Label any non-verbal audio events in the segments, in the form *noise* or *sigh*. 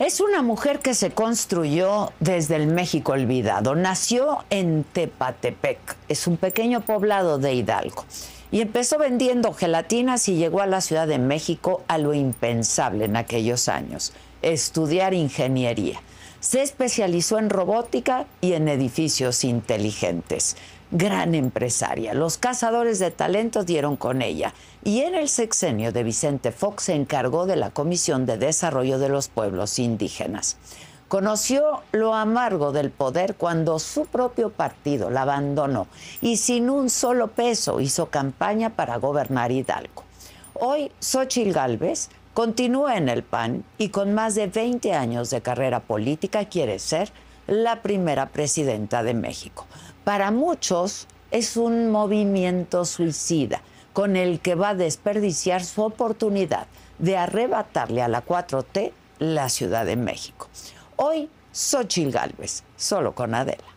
Es una mujer que se construyó desde el México olvidado. Nació en Tepatepec, es un pequeño poblado de Hidalgo, y empezó vendiendo gelatinas y llegó a la Ciudad de México a lo impensable en aquellos años, estudiar ingeniería. Se especializó en robótica y en edificios inteligentes gran empresaria. Los cazadores de talentos dieron con ella y en el sexenio de Vicente Fox se encargó de la Comisión de Desarrollo de los Pueblos Indígenas. Conoció lo amargo del poder cuando su propio partido la abandonó y sin un solo peso hizo campaña para gobernar Hidalgo. Hoy Xochitl Gálvez continúa en el PAN y con más de 20 años de carrera política quiere ser la primera presidenta de México para muchos es un movimiento suicida con el que va a desperdiciar su oportunidad de arrebatarle a la 4T la Ciudad de México. Hoy, Sochi Galvez, solo con Adela.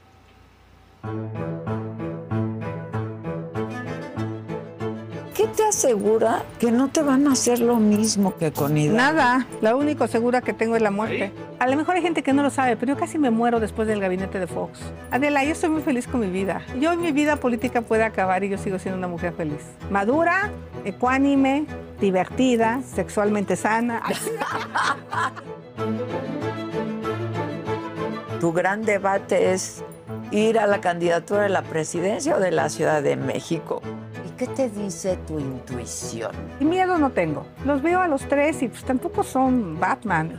¿qué te asegura que no te van a hacer lo mismo que con Ida? Nada, la única segura que tengo es la muerte. A lo mejor hay gente que no lo sabe, pero yo casi me muero después del gabinete de Fox. Adela, yo estoy muy feliz con mi vida. Yo mi vida política puede acabar y yo sigo siendo una mujer feliz. Madura, ecuánime, divertida, sexualmente sana. *laughs* tu gran debate es ir a la candidatura de la presidencia o de la Ciudad de México. ¿Qué te dice tu intuición? Y miedo no tengo. Los veo a los tres y pues tampoco son Batman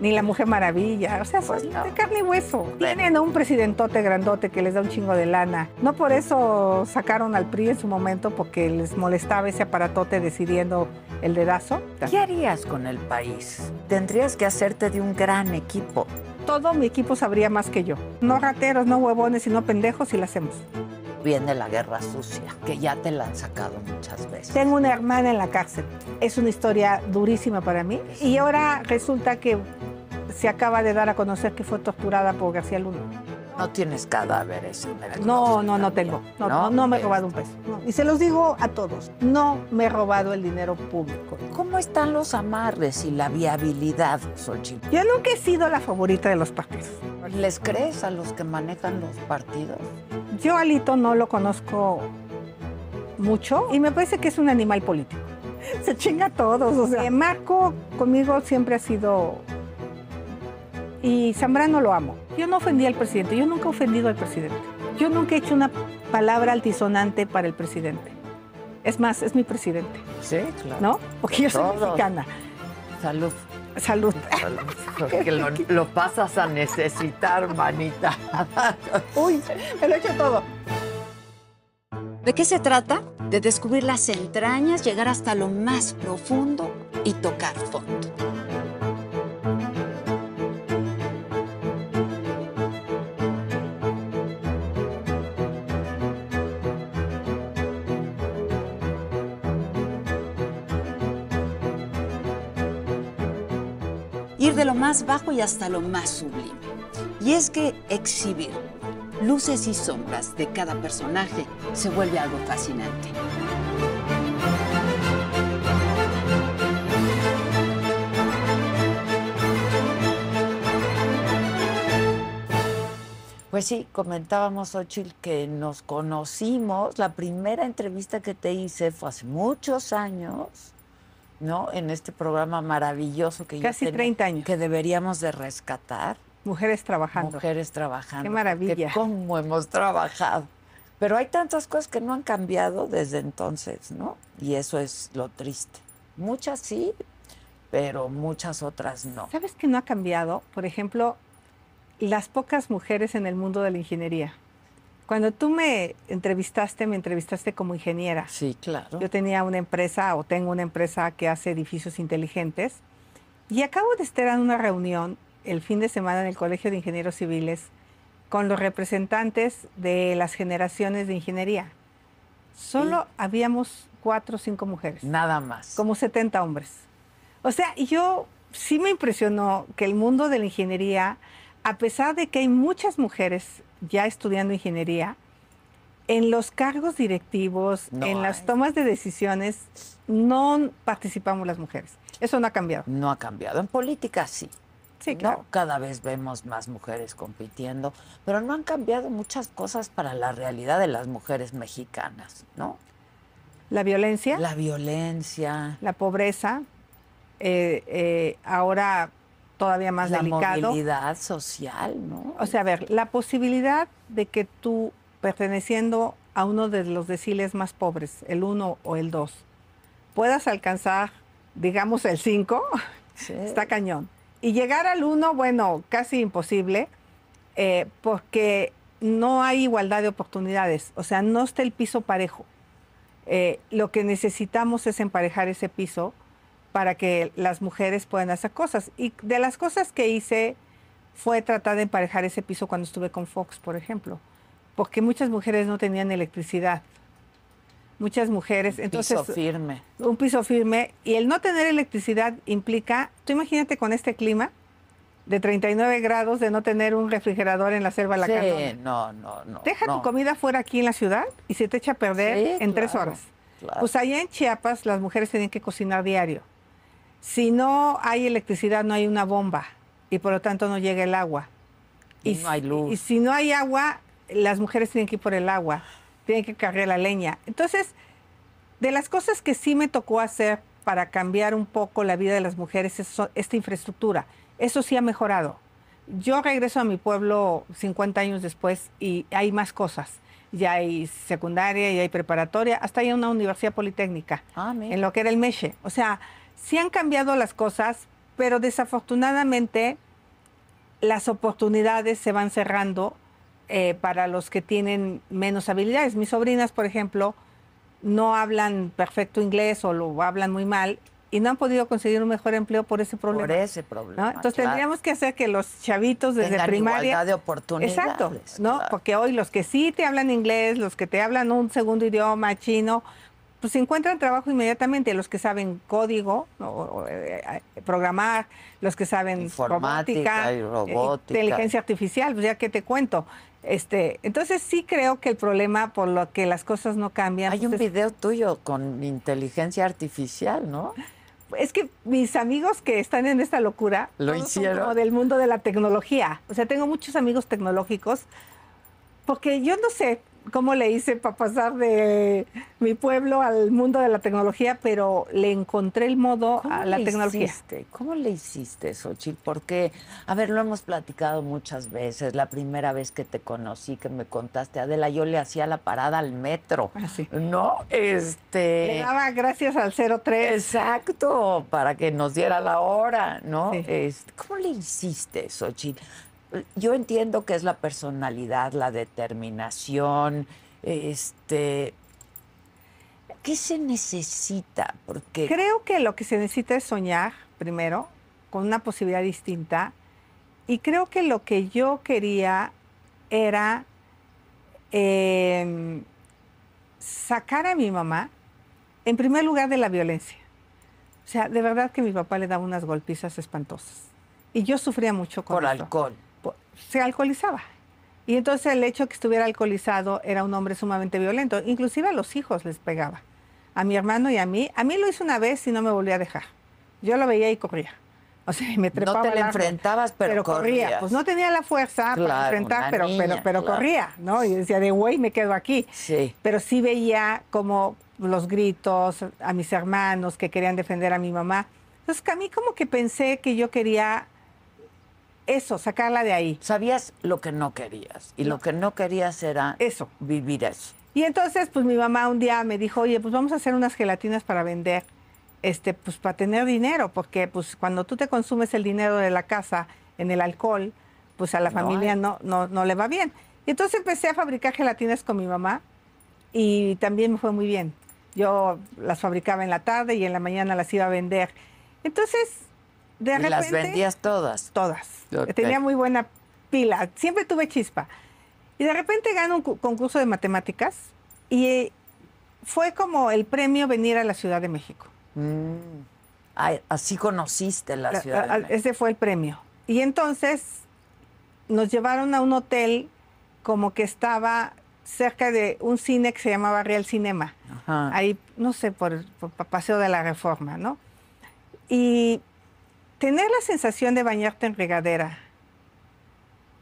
ni la Mujer Maravilla. O sea, son de carne y hueso. Tienen a un presidentote grandote que les da un chingo de lana. No por eso sacaron al PRI en su momento, porque les molestaba ese aparatote decidiendo el dedazo. ¿Qué harías con el país? Tendrías que hacerte de un gran equipo. Todo mi equipo sabría más que yo. No rateros, no huevones, sino pendejos y lo hacemos viene la guerra sucia, que ya te la han sacado muchas veces. Tengo una hermana en la cárcel. Es una historia durísima para mí. Y ahora resulta que se acaba de dar a conocer que fue torturada por García Luna. No tienes cadáveres No, no, no tengo. No, no, me he este, robado un peso. Y se los digo a todos, no me he robado el dinero público. ¿Cómo están los amarres y la viabilidad, Xochitl? Yo nunca he sido la favorita de los partidos. ¿Les crees a los que manejan los partidos? Yo Alito no lo conozco mucho y me parece que es un animal político. *laughs* Se chinga a todos. O Marco conmigo siempre ha sido... Y Zambrano lo amo yo no ofendí al presidente, yo nunca he ofendido al presidente. Yo nunca he hecho una palabra altisonante para el presidente. Es más, es mi presidente. Sí, claro. ¿No? Porque yo soy mexicana. Salud. Salud. *laughs* Porque lo, pasas a necesitar, manita. *laughs* Uy, me lo he hecho todo. ¿De qué se trata? De descubrir las entrañas, llegar hasta lo más profundo y tocar fondo. lo más bajo y hasta lo más sublime. Y es que exhibir luces y sombras de cada personaje se vuelve algo fascinante. Pues sí, comentábamos, Ochil, que nos conocimos. La primera entrevista que te hice fue hace muchos años ¿no? En este programa maravilloso que Casi yo 30 años. que deberíamos de rescatar. Mujeres trabajando. Mujeres trabajando. Qué maravilla. cómo hemos trabajado. Pero hay tantas cosas que no han cambiado desde entonces, ¿no? Y eso es lo triste. Muchas sí, pero muchas otras no. ¿Sabes que no ha cambiado? Por ejemplo, las pocas mujeres en el mundo de la ingeniería. Cuando tú me entrevistaste, me entrevistaste como ingeniera. Sí, claro. Yo tenía una empresa o tengo una empresa que hace edificios inteligentes y acabo de estar en una reunión el fin de semana en el Colegio de Ingenieros Civiles con los representantes de las generaciones de ingeniería. Solo habíamos cuatro o cinco mujeres. Nada más. Como 70 hombres. O sea, yo sí me impresionó que el mundo de la ingeniería, a pesar de que hay muchas mujeres ya estudiando ingeniería, en los cargos directivos, en las tomas de decisiones, no participamos las mujeres. Eso no ha cambiado. No ha cambiado. En política sí. Sí, claro. Cada vez vemos más mujeres compitiendo, pero no han cambiado muchas cosas para la realidad de las mujeres mexicanas, ¿no? La violencia. La violencia. La pobreza. Eh, eh, ahora todavía más delicado. La movilidad social, ¿no? O sea, a ver, la posibilidad de que tú, perteneciendo a uno de los deciles más pobres, el 1 o el 2, puedas alcanzar, digamos, el 5, *laughs* está cañón. Y llegar al 1, bueno, casi imposible, eh, porque no hay igualdad de oportunidades, o sea, no está el piso parejo. Eh, lo que necesitamos es emparejar ese piso para que las mujeres puedan hacer cosas. Y de las cosas que hice fue tratar de emparejar ese piso cuando estuve con Fox, por ejemplo, porque muchas mujeres no tenían electricidad. Muchas mujeres, entonces... Un piso firme. Un piso firme. Y el no tener electricidad implica, tú imagínate con este clima, de 39 grados de no tener un refrigerador en la selva de la sí, no, no, no. Deja tu comida fuera aquí en la ciudad y se te echa a perder en tres horas. Pues allá en Chiapas las mujeres tenían que cocinar diario. Si no hay electricidad, no hay una bomba y por lo tanto no llega el agua. Y, si no hay luz. Y si no hay agua, las mujeres tienen que ir por el agua, tienen que cargar la leña. Entonces, de las cosas que sí me tocó hacer para cambiar un poco la vida de las mujeres es esta infraestructura. Eso sí ha mejorado. Yo regreso a mi pueblo 50 años después y hay más cosas. Ya hay secundaria, ya hay preparatoria, hasta hay una universidad politécnica ah, en lo que era el Meche. O sea, sí han cambiado las cosas, pero desafortunadamente las oportunidades se van cerrando eh, para los que tienen menos habilidades. Mis sobrinas, por ejemplo, no hablan perfecto inglés o lo hablan muy mal y no han podido conseguir un mejor empleo por ese problema. Por ese problema. Entonces tendríamos que hacer que los chavitos desde Tengan primaria. Igualdad de oportunidades. Exacto, ¿no? Porque hoy los que sí te hablan inglés, los que te hablan un segundo idioma, chino, pues encuentran trabajo inmediatamente los que saben código, eh, eh, programar, los que saben informática, eh, inteligencia artificial, pues ya que te cuento. Este, entonces sí creo que el problema por lo que las cosas no cambian. Hay pues, un video tuyo con inteligencia artificial, ¿no? Es que mis amigos que están en esta locura lo hicieron como del mundo de la tecnología. O sea, tengo muchos amigos tecnológicos porque yo no sé, cómo le hice para pasar de mi pueblo al mundo de la tecnología, pero le encontré el modo a la tecnología. ¿Cómo le hiciste, Xochitl? Porque, a ver, lo hemos platicado muchas veces. La primera vez que te conocí, que me contaste, Adela, yo le hacía la parada al metro. Ah, ¿No? Este. Le daba gracias al 03. Exacto, para que nos diera la hora, ¿no? Este, ¿Cómo le hiciste, Xochitl? yo entiendo que es la personalidad, la determinación, este ¿qué se necesita? Porque creo que lo que se necesita es soñar primero con una posibilidad distinta y creo que lo que yo quería era em, sacar a mi mamá en primer lugar de la violencia. O sea, de verdad que mi papá le daba unas golpizas espantosas. Y yo sufría mucho con Por alcohol se alcoholizaba. Y entonces el hecho que estuviera alcoholizado era un hombre sumamente violento. Inclusive a los hijos les pegaba. A mi hermano y a mí. A mí lo hizo una vez y no me volvía a dejar. Yo lo veía y corría. O sea, me trepaba. No te le enfrentabas, pero, corría. Pues no tenía la fuerza para enfrentar, pero, corría, ¿no? Y decía, de güey, me quedo aquí. Sí. Pero sí veía como los gritos a mis hermanos que querían defender a mi mamá. Entonces, a mí como que pensé que yo quería eso, sacarla de ahí. Sabías lo que no querías y lo que no querías era eso, vivir eso. Y entonces, pues mi mamá un día me dijo, oye, pues vamos a hacer unas gelatinas para vender, este, pues para tener dinero, porque pues cuando tú te consumes el dinero de la casa en el alcohol, pues a la familia no, no, no le va bien. Y entonces empecé a fabricar gelatinas con mi mamá y también me fue muy bien. Yo las fabricaba en la tarde y en la mañana las iba a vender. Entonces, de ¿Las vendías todas? Todas. Tenía muy buena pila. Siempre tuve chispa. Y de repente gano un concurso de matemáticas y eh, fue como el premio venir a la Ciudad de México. Mm. así conociste la, Ciudad de México. Ese fue el premio. Y entonces nos llevaron a un hotel como que estaba cerca de un cine que se llamaba Real Cinema. Ahí, no sé, por, por Paseo de la Reforma, ¿no? Y tener la sensación de bañarte en regadera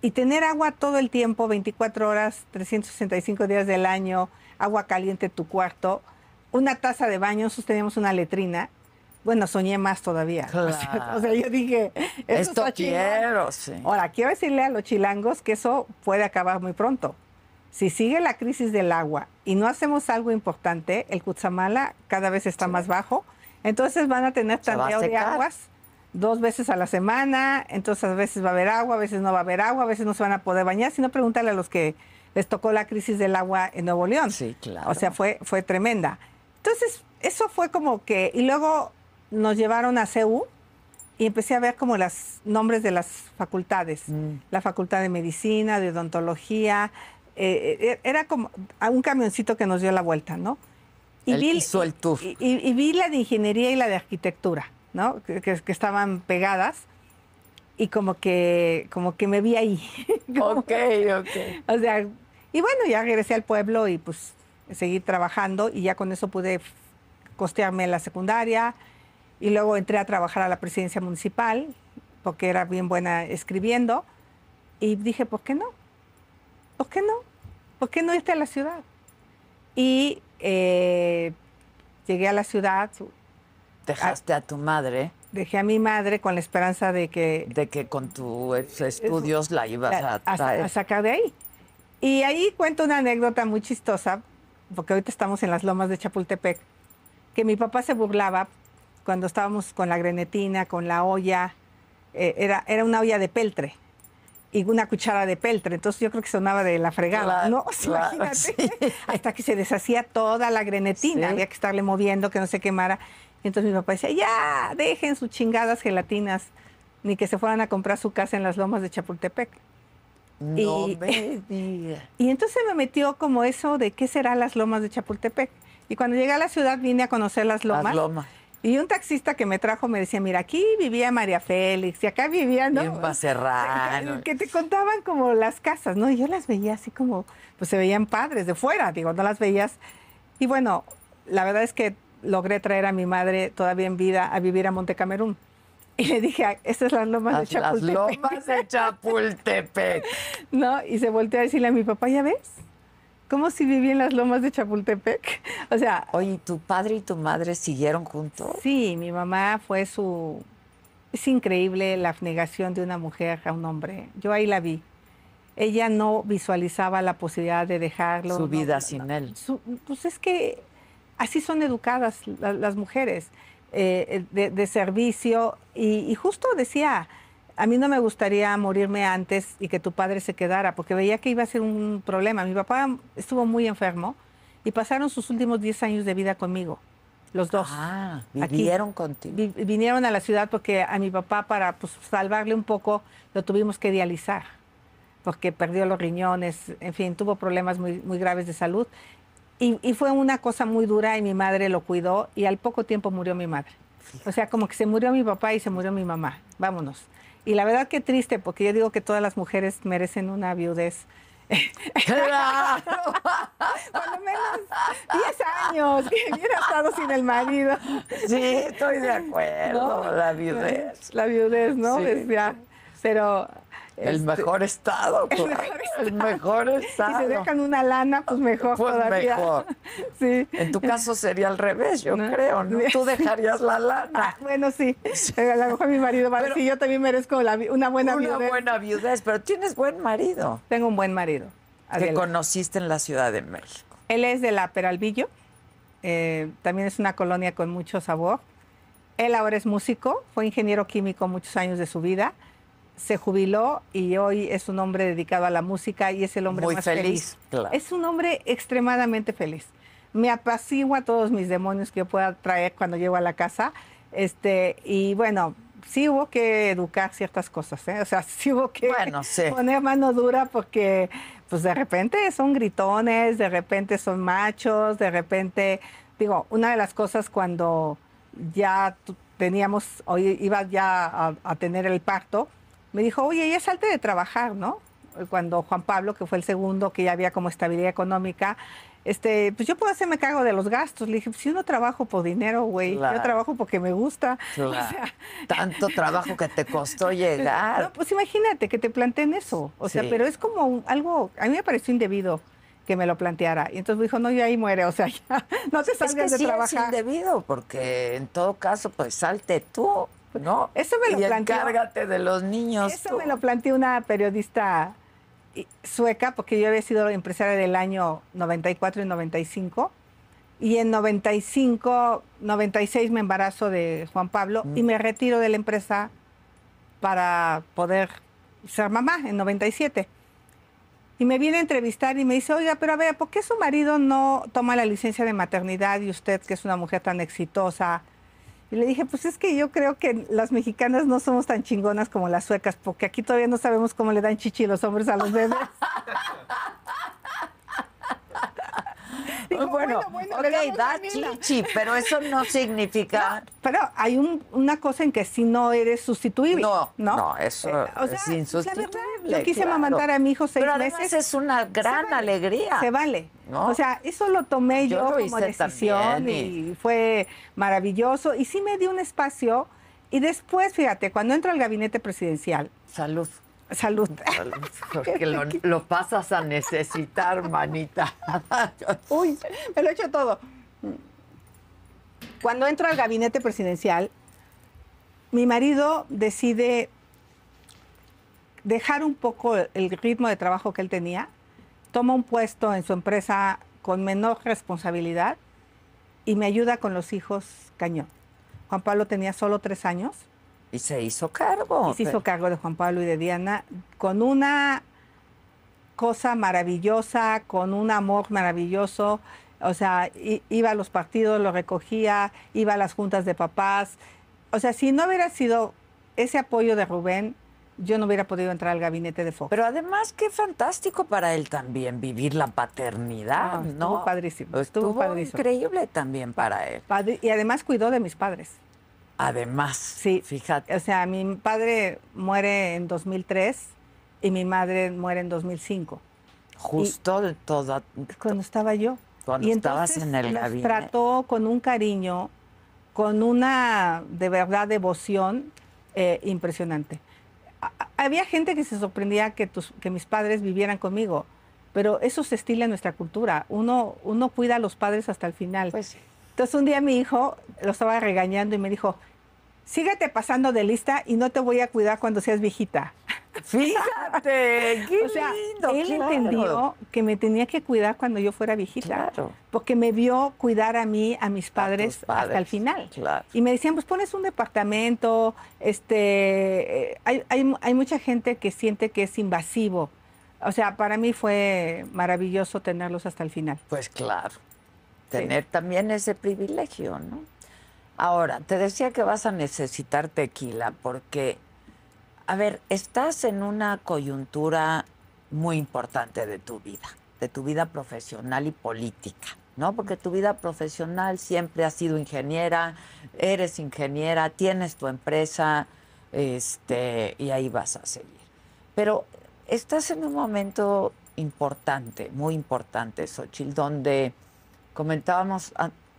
y tener agua todo el tiempo, 24 horas, 365 días del año, agua caliente en tu cuarto, una taza de baño, nosotros teníamos una letrina. Bueno, soñé más todavía. *laughs* O, sea, yo dije, esto quiero, sí. Ahora, quiero decirle a los chilangos que eso puede acabar muy pronto. Si sigue la crisis del agua y no hacemos algo importante, el Cutzamala cada vez está más bajo, entonces van a tener tanteo de aguas dos veces a la semana, entonces a veces va a haber agua, a veces no va a haber agua, a veces no se van a poder bañar, sino pregúntale a los que les tocó la crisis del agua en Nuevo León. Sí, claro. O sea, fue, fue tremenda. Entonces, eso fue como que, y luego nos llevaron a CEU y empecé a ver como los nombres de las facultades, mm. la facultad de medicina, de odontología, eh, eh, e, era como un camioncito que nos dio la vuelta, ¿no? Y y vi la de ingeniería y la de arquitectura. Que, que, estaban pegadas y como que, como que me vi ahí. *laughs* ok, ok. O sea, y bueno, ya regresé al pueblo y pues seguí trabajando y ya con eso pude costearme la secundaria y luego entré a trabajar a la presidencia municipal porque era bien buena escribiendo y dije, ¿por qué no? ¿Por qué no? ¿Por qué no irte a la ciudad? Y eh, llegué a la ciudad, Dejaste ah. a tu madre. Dejé a mi madre con la esperanza de que... De que con tus estudios la ibas a, a, sacar de ahí. Y ahí cuento una anécdota muy chistosa, porque ahorita estamos en las lomas de Chapultepec, que mi papá se burlaba cuando estábamos con la grenetina, con la olla, eh, era, era una olla de peltre y una cuchara de peltre, entonces yo creo que sonaba de la fregada, ¿no? *laughs* imagínate, hasta que se deshacía toda la grenetina, había que estarle moviendo que no se quemara entonces mi papá decía, ya, dejen sus chingadas gelatinas, ni que se fueran a comprar su casa en las lomas de Chapultepec. No y, *laughs* y entonces me metió como eso de qué será las lomas de Chapultepec. Y cuando llegué a la ciudad vine a conocer las lomas. Las lomas. Y un taxista que me trajo me decía, mira, aquí vivía María Félix y acá vivían. ¿no? Bien *laughs* Que te contaban como las casas, ¿no? Y yo las veía así como, pues se veían padres de fuera, digo, no las veías. Y bueno, la verdad es que logré traer a mi madre todavía en vida a vivir a Montecamerún. *laughs* Y le dije, estas es las lomas de Chapultepec. Las *laughs* lomas de Chapultepec. no, y se volteó a decirle a mi papá, ¿ya ves? ¿Cómo si viví en las lomas de Chapultepec? *laughs* O sea... Oye, ¿tu padre y tu madre siguieron juntos? Sí, mi mamá fue su... Es increíble la abnegación de una mujer a un hombre. Yo ahí la vi. Ella no visualizaba la posibilidad de dejarlo. Su vida sin él. pues es que así son educadas las mujeres eh, de, servicio. Y, justo decía, a mí no me gustaría morirme antes y que tu padre se quedara, porque veía que iba a ser un problema. Mi papá estuvo muy enfermo y pasaron sus últimos 10 años de vida conmigo, los dos. Ah, vivieron contigo. vinieron a la ciudad porque a mi papá, para pues, salvarle un poco, lo tuvimos que dializar porque perdió los riñones, en fin, tuvo problemas muy, muy graves de salud. Y, y, fue una cosa muy dura y mi madre lo cuidó y al poco tiempo murió mi madre. O sea, como que se murió mi papá y se murió mi mamá. Vámonos. Y la verdad que triste, porque yo digo que todas las mujeres merecen una viudez. Por *laughs* lo menos 10 años que hubiera estado sin el marido. Sí, estoy de acuerdo. La viudez. La viudez, ¿no? Pero el este, mejor estado. El pues. mejor estado. Si se dejan una lana, pues mejor pues Mejor. *laughs* En tu caso sería al revés, yo creo, Tú dejarías la lana. Ah, bueno, sí. *laughs* Eh, a mi marido yo también merezco una buena viudez. Una buena viudez, pero tienes buen marido. Tengo un buen marido. Que conociste en la Ciudad de México. Él es de la Peralvillo. Eh, también es una colonia con mucho sabor. Él ahora es músico, fue ingeniero químico muchos años de su vida se jubiló y hoy es un hombre dedicado a la música y es el hombre más feliz. Es un hombre extremadamente feliz. Me apacigua todos mis demonios que yo pueda traer cuando llego a la casa. Este, y bueno, sí hubo que educar ciertas cosas, ¿eh? o sea, sí hubo que poner mano dura porque pues de repente son gritones, de repente son machos, de repente, digo, una de las cosas cuando ya teníamos, hoy iba ya a tener el parto, me dijo, oye, ya salte de trabajar, ¿no? Cuando Juan Pablo, que fue el segundo, que ya había como estabilidad económica, este, pues yo puedo hacerme cargo de los gastos. Le dije, pues yo no trabajo por dinero, güey. Yo trabajo porque me gusta. *laughs* O sea... *laughs* Tanto trabajo que te costó llegar. pues imagínate que te planteen eso. O sea, pero es como algo, a mí me pareció indebido que me lo planteara. Y entonces me dijo, no, ya ahí muere, o sea, ya *laughs* no te salgas de trabajar. Es indebido, porque en todo caso, pues salte tú. ¿no? Eso me lo y Encárgate de los niños. Eso me lo planteó una periodista eh, sueca, porque yo había sido empresaria del año 94 y 95. Y en 95, 96 me embarazo de Juan Pablo y mm. me retiro de la empresa para poder ser mamá en 97. Y me viene a entrevistar y me dice, oiga, pero a ver, ¿por qué su marido no toma la licencia de maternidad y usted, que es una mujer tan exitosa, y le dije, pues es que yo creo que las mexicanas no somos tan chingonas como las suecas, porque aquí todavía no sabemos cómo le dan chichi los hombres a los bebés. *laughs* *laughs* bueno, ok, chichi, pero eso no *laughs* significa... pero hay una cosa en que si no eres sustituible. No, no, eso eh, es insustituible. quise mamantar a mi hijo seis pero es una gran alegría. Se vale. O sea, eso lo tomé yo, como decisión y... fue maravilloso. Y sí me dio un espacio. Y después, fíjate, cuando entro al gabinete presidencial... Salud. Salud. *laughs* Porque lo, pasas a necesitar, manita. *laughs* Uy, me lo he hecho todo. Cuando entro al gabinete presidencial, mi marido decide dejar un poco el ritmo de trabajo que él tenía, toma un puesto en su empresa con menor responsabilidad y me ayuda con los hijos cañón. Juan Pablo tenía solo tres años y se hizo cargo. se hizo cargo de Juan Pablo y de Diana con una cosa maravillosa, con un amor maravilloso. O sea, iba a los partidos, lo recogía, iba a las juntas de papás. O sea, si no hubiera sido ese apoyo de Rubén, yo no hubiera podido entrar al gabinete de Fox. Pero además, qué fantástico para él también vivir la paternidad, ah, ¿no? Estuvo padrísimo. Estuvo, increíble también para él. y además cuidó de mis padres. Además, sí. fíjate. O sea, mi padre muere en 2003 y mi madre muere en 2005. Justo de todo. Cuando estaba yo. Cuando y estabas en el gabinete. trató con un cariño, con una, de verdad, devoción eh, impresionante. Había gente que se sorprendía que, mis padres vivieran conmigo pero eso se estila en nuestra cultura. Uno, uno cuida a los padres hasta el final. Pues, entonces un día mi hijo lo estaba regañando y me dijo, síguete pasando de lista y no te voy a cuidar cuando seas viejita. *laughs* Fíjate, qué o sea, Él entendió que me tenía que cuidar cuando yo fuera viejita. Porque me vio cuidar a mí, a mis padres, hasta el final. Y me decían, pues pones un departamento, este eh, hay, hay, mucha gente que siente que es invasivo. O sea, para mí fue maravilloso tenerlos hasta el final. Pues claro tener también ese privilegio, ¿no? Ahora, te decía que vas a necesitar tequila porque, a ver, estás en una coyuntura muy importante de tu vida, de tu vida profesional y política, ¿no? Porque tu vida profesional siempre ha sido ingeniera, eres ingeniera, tienes tu empresa, este, y ahí vas a seguir. Pero estás en un momento importante, muy importante, Xochitl, donde comentábamos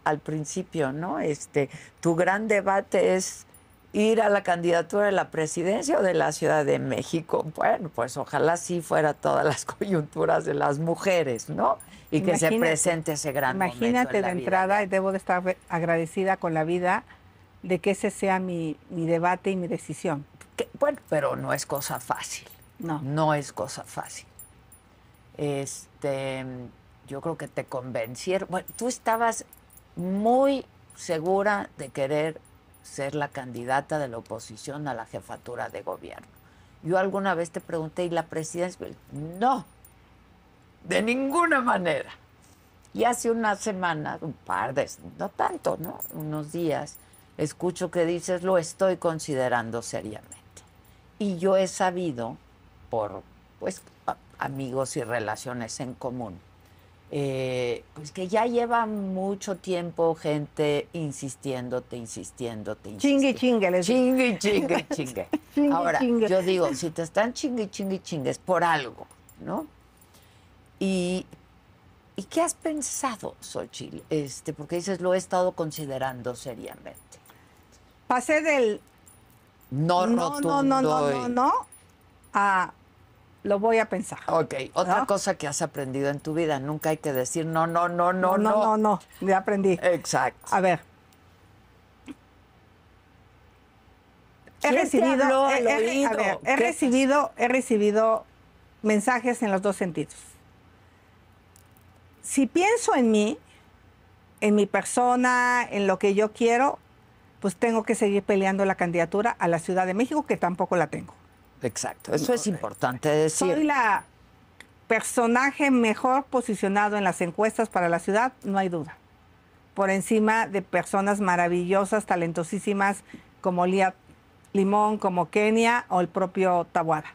al principio, ¿no? Este, tu gran debate es ir a la candidatura de la presidencia o de la Ciudad de México. Bueno, pues ojalá sí fuera todas las *laughs* coyunturas de las mujeres, ¿no? Y que se presente ese gran imagínate Imagínate de entrada, y debo de estar agradecida con la vida de que ese sea mi, mi debate y mi decisión. bueno, pero no es cosa fácil. No. No es cosa fácil. Este yo creo que te convencieron. Bueno, tú estabas muy segura de querer ser la candidata de la oposición a la jefatura de gobierno. Yo alguna vez te pregunté, ¿y la presidencia? No, de ninguna manera. Y hace una semana, un par de, no tanto, ¿no? Unos días, escucho que dices, lo estoy considerando seriamente. Y yo he sabido, por pues amigos y relaciones en común, eh, pues que ya lleva mucho tiempo gente insistiéndote, insistiéndote, insistiéndote. Chingue, chingue. Les... *laughs* Chingue, chingue, chingue. chingue Ahora, yo digo, si te están chingue, chingue, chingue, es por algo, ¿no? Y, qué has pensado, Xochitl? Este, porque dices, lo he estado considerando seriamente. Pasé del... No, no, no, no, no, no, no, a lo voy a pensar. Ok, otra cosa que has aprendido en tu vida, nunca hay que decir no, no, no, no, no. No, no, no, ya aprendí. Exacto. A ver. He recibido, a ver, he recibido, he recibido mensajes en los dos sentidos. Si pienso en mí, en mi persona, en lo que yo quiero, pues tengo que seguir peleando la candidatura a la Ciudad de México, que tampoco la tengo. Exacto, eso es importante decir. Soy la personaje mejor posicionado en las encuestas para la ciudad, no hay duda. Por encima de personas maravillosas, talentosísimas como Lía Limón, como Kenia o el propio Tabuada,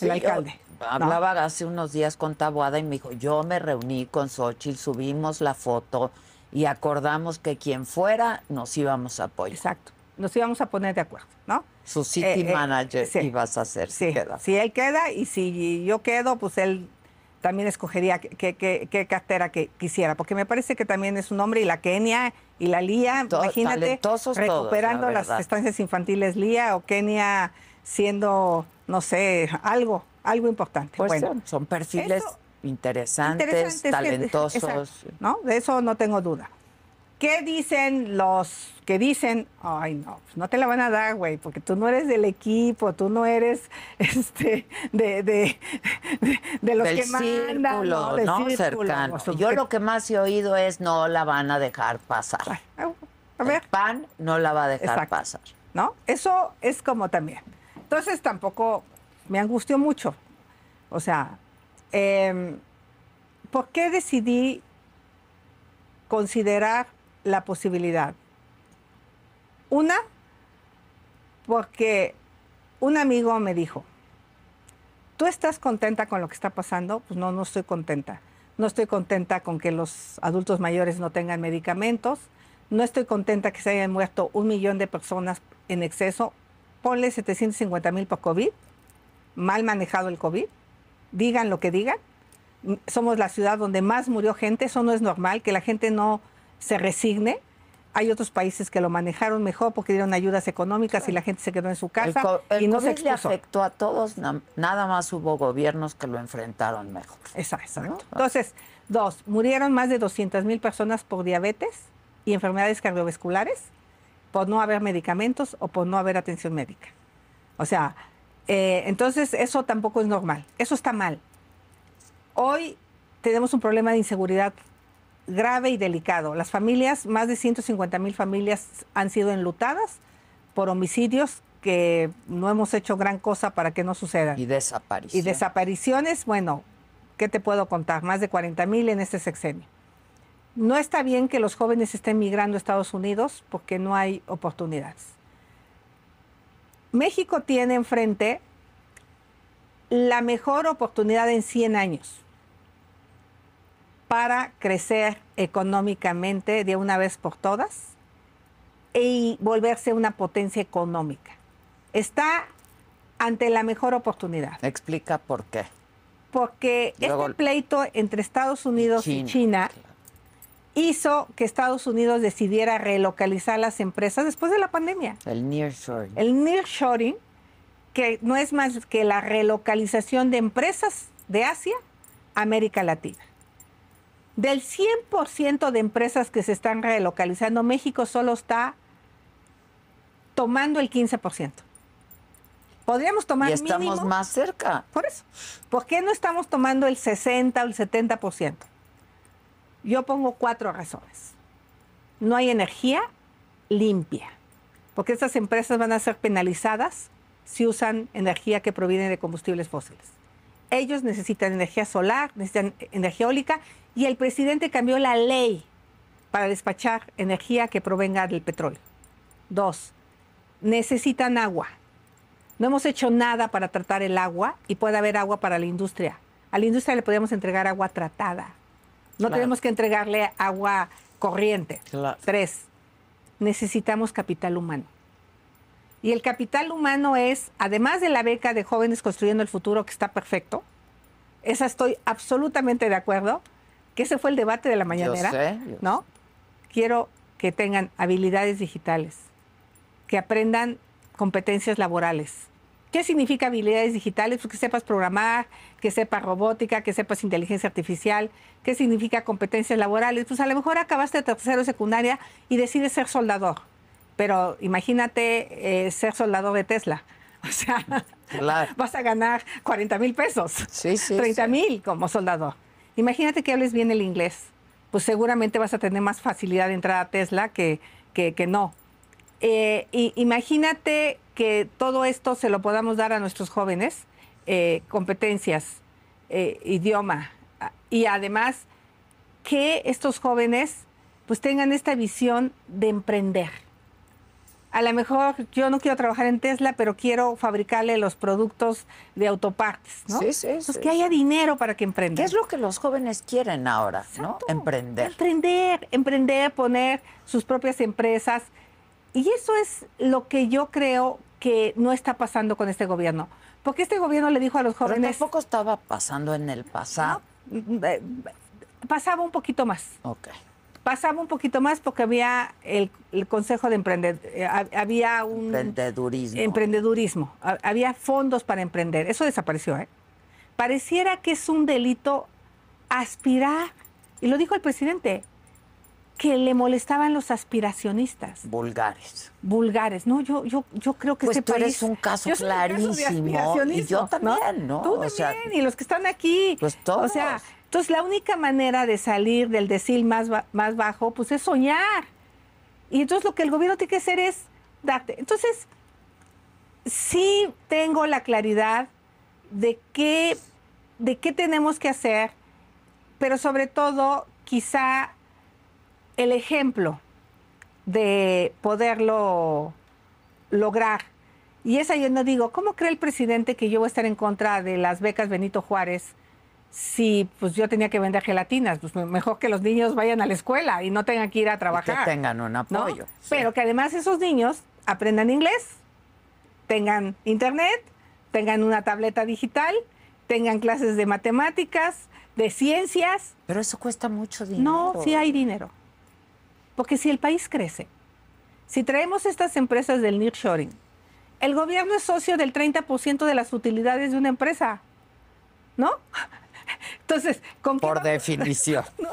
el alcalde. Hablaba hace unos días con Tabuada y me dijo, yo me reuní con Xochitl, subimos la foto y acordamos que quien fuera nos íbamos a apoyar. Exacto nos íbamos a poner de acuerdo, ¿no? Su city eh, eh, manager ibas a ser, si queda. Si él queda y si yo quedo, pues él también escogería qué cartera que quisiera, porque me parece que también es un hombre y la Kenia y la Lía, imagínate, recuperando las estancias infantiles Lía o Kenia siendo, no sé, algo, algo importante. Pues son, perfiles interesantes, talentosos. ¿no? De eso no tengo duda. ¿Qué dicen los que dicen, ay no, pues no te la van a dar, güey, porque tú no eres del equipo, tú no eres *laughs* este de, de, *laughs* de, los que mandan, ¿no? Yo lo que más he oído es no la van a dejar pasar. Ah, a ver. El pan no la va a dejar pasar. ¿No? Eso es como también. Entonces tampoco me angustió mucho. O sea, em, ¿por qué decidí considerar la posibilidad. Una, porque un amigo me dijo, ¿tú estás contenta con lo que está pasando? Pues no, no estoy contenta. No estoy contenta con que los adultos mayores no tengan medicamentos. No estoy contenta que se hayan muerto un millón de personas en exceso. Ponle 750 mil por COVID. Mal manejado el COVID. Digan lo que digan. Somos la ciudad donde más murió gente. Eso no es normal, que la gente no se resigne. Hay otros países que lo manejaron mejor porque dieron ayudas económicas y la gente se quedó en su casa y no se expuso. le afectó a todos, nada más hubo gobiernos que lo enfrentaron mejor. Exacto. Entonces, dos, murieron más de 200 mil personas por diabetes y enfermedades cardiovasculares por no haber medicamentos o por no haber atención médica. O sea, eh, entonces eso tampoco es normal, eso está mal. Hoy tenemos un problema de inseguridad grave y delicado. Las familias, más de 150 mil familias han sido enlutadas por homicidios que no hemos hecho gran cosa para que no sucedan. Y desapariciones. Y desapariciones, bueno, ¿qué te puedo contar? Más de 40 mil en este sexenio. No está bien que los jóvenes estén migrando a Estados Unidos porque no hay oportunidades. México tiene enfrente la mejor oportunidad en 100 años para crecer económicamente de una vez por todas y volverse una potencia económica. Está ante la mejor oportunidad. Explica por qué. Porque este pleito entre Estados Unidos y China hizo que Estados Unidos decidiera relocalizar las empresas después de la pandemia. El nearshoring. El nearshoring, que no es más que la relocalización de empresas de Asia a América Latina. Del 100% de empresas que se están relocalizando, México solo está tomando el 15%. Podríamos tomar y estamos más cerca. Por eso. ¿Por qué no estamos tomando el 60 o el 70%? Yo pongo cuatro razones. No hay energía limpia, porque estas empresas van a ser penalizadas si usan energía que proviene de combustibles fósiles ellos necesitan energía solar, necesitan energía eólica y el presidente cambió la ley para despachar energía que provenga del petróleo. Dos, necesitan agua. No hemos hecho nada para tratar el agua y puede haber agua para la industria. A la industria le podemos entregar agua tratada. No tenemos que entregarle agua corriente. Tres, necesitamos capital humano. Y el capital humano es, además de la beca de jóvenes construyendo el futuro, que está perfecto, esa estoy absolutamente de acuerdo, que ese fue el debate de la mañanera, ¿no? Quiero que tengan habilidades digitales, que aprendan competencias laborales. ¿Qué significa habilidades digitales? Pues que sepas programar, que sepas robótica, que sepas inteligencia artificial. ¿Qué significa competencias laborales? Pues a lo mejor acabaste de tercero secundaria y decides ser soldador pero imagínate eh, ser soldado de Tesla. *laughs* O sea, *laughs* vas a ganar 40 mil pesos, sí, sí, 30 mil como soldado. Imagínate que hables bien el inglés, pues seguramente vas a tener más facilidad de entrar a Tesla que, no. Eh, imagínate que todo esto se lo podamos dar a nuestros jóvenes, eh, competencias, idioma, y además que estos jóvenes pues tengan esta visión de emprender a lo mejor yo no quiero trabajar en Tesla, pero quiero fabricarle los productos de autopartes, ¿no? Sí, sí, que haya dinero para que emprendan. ¿Qué es lo que los jóvenes quieren ahora, no? Emprender. Emprender, emprender, poner sus propias empresas. Y eso es lo que yo creo que no está pasando con este gobierno. Porque este gobierno le dijo a los jóvenes... Pero tampoco estaba pasando en el pasado. Mm, eh, pasaba un poquito más. Ok pasaba un poquito más porque había el, Consejo de emprender eh, había un... Emprendedurismo. Había fondos para emprender. Eso desapareció, ¿eh? Pareciera que es un delito aspirar, y lo dijo el presidente, que le molestaban los aspiracionistas. Vulgares. Vulgares. No, yo, yo, yo creo que pues este tú eres un caso clarísimo. y yo también, ¿no? Tú también, y los que están aquí. Pues todos. O sea, entonces, la única manera de salir del decil más, más bajo, pues es soñar. Y entonces lo que el gobierno tiene que hacer es darte. Entonces, sí tengo la claridad de qué, de qué tenemos que hacer, pero sobre todo quizá el ejemplo de poderlo lograr. Y esa yo no digo, ¿cómo cree el presidente que yo voy a estar en contra de las becas Benito Juárez si pues yo tenía que vender gelatinas, pues mejor que los niños vayan a la escuela y no tengan que ir a trabajar. que tengan un apoyo. Pero que además esos niños aprendan inglés, tengan internet, tengan una tableta digital, tengan clases de matemáticas, de ciencias. Pero eso cuesta mucho dinero. No, sí hay dinero. Porque si el país crece, si traemos estas empresas del nearshoring, el gobierno es socio del 30% de las utilidades de una empresa. ¿No? Entonces, ¿con Por definición. *laughs*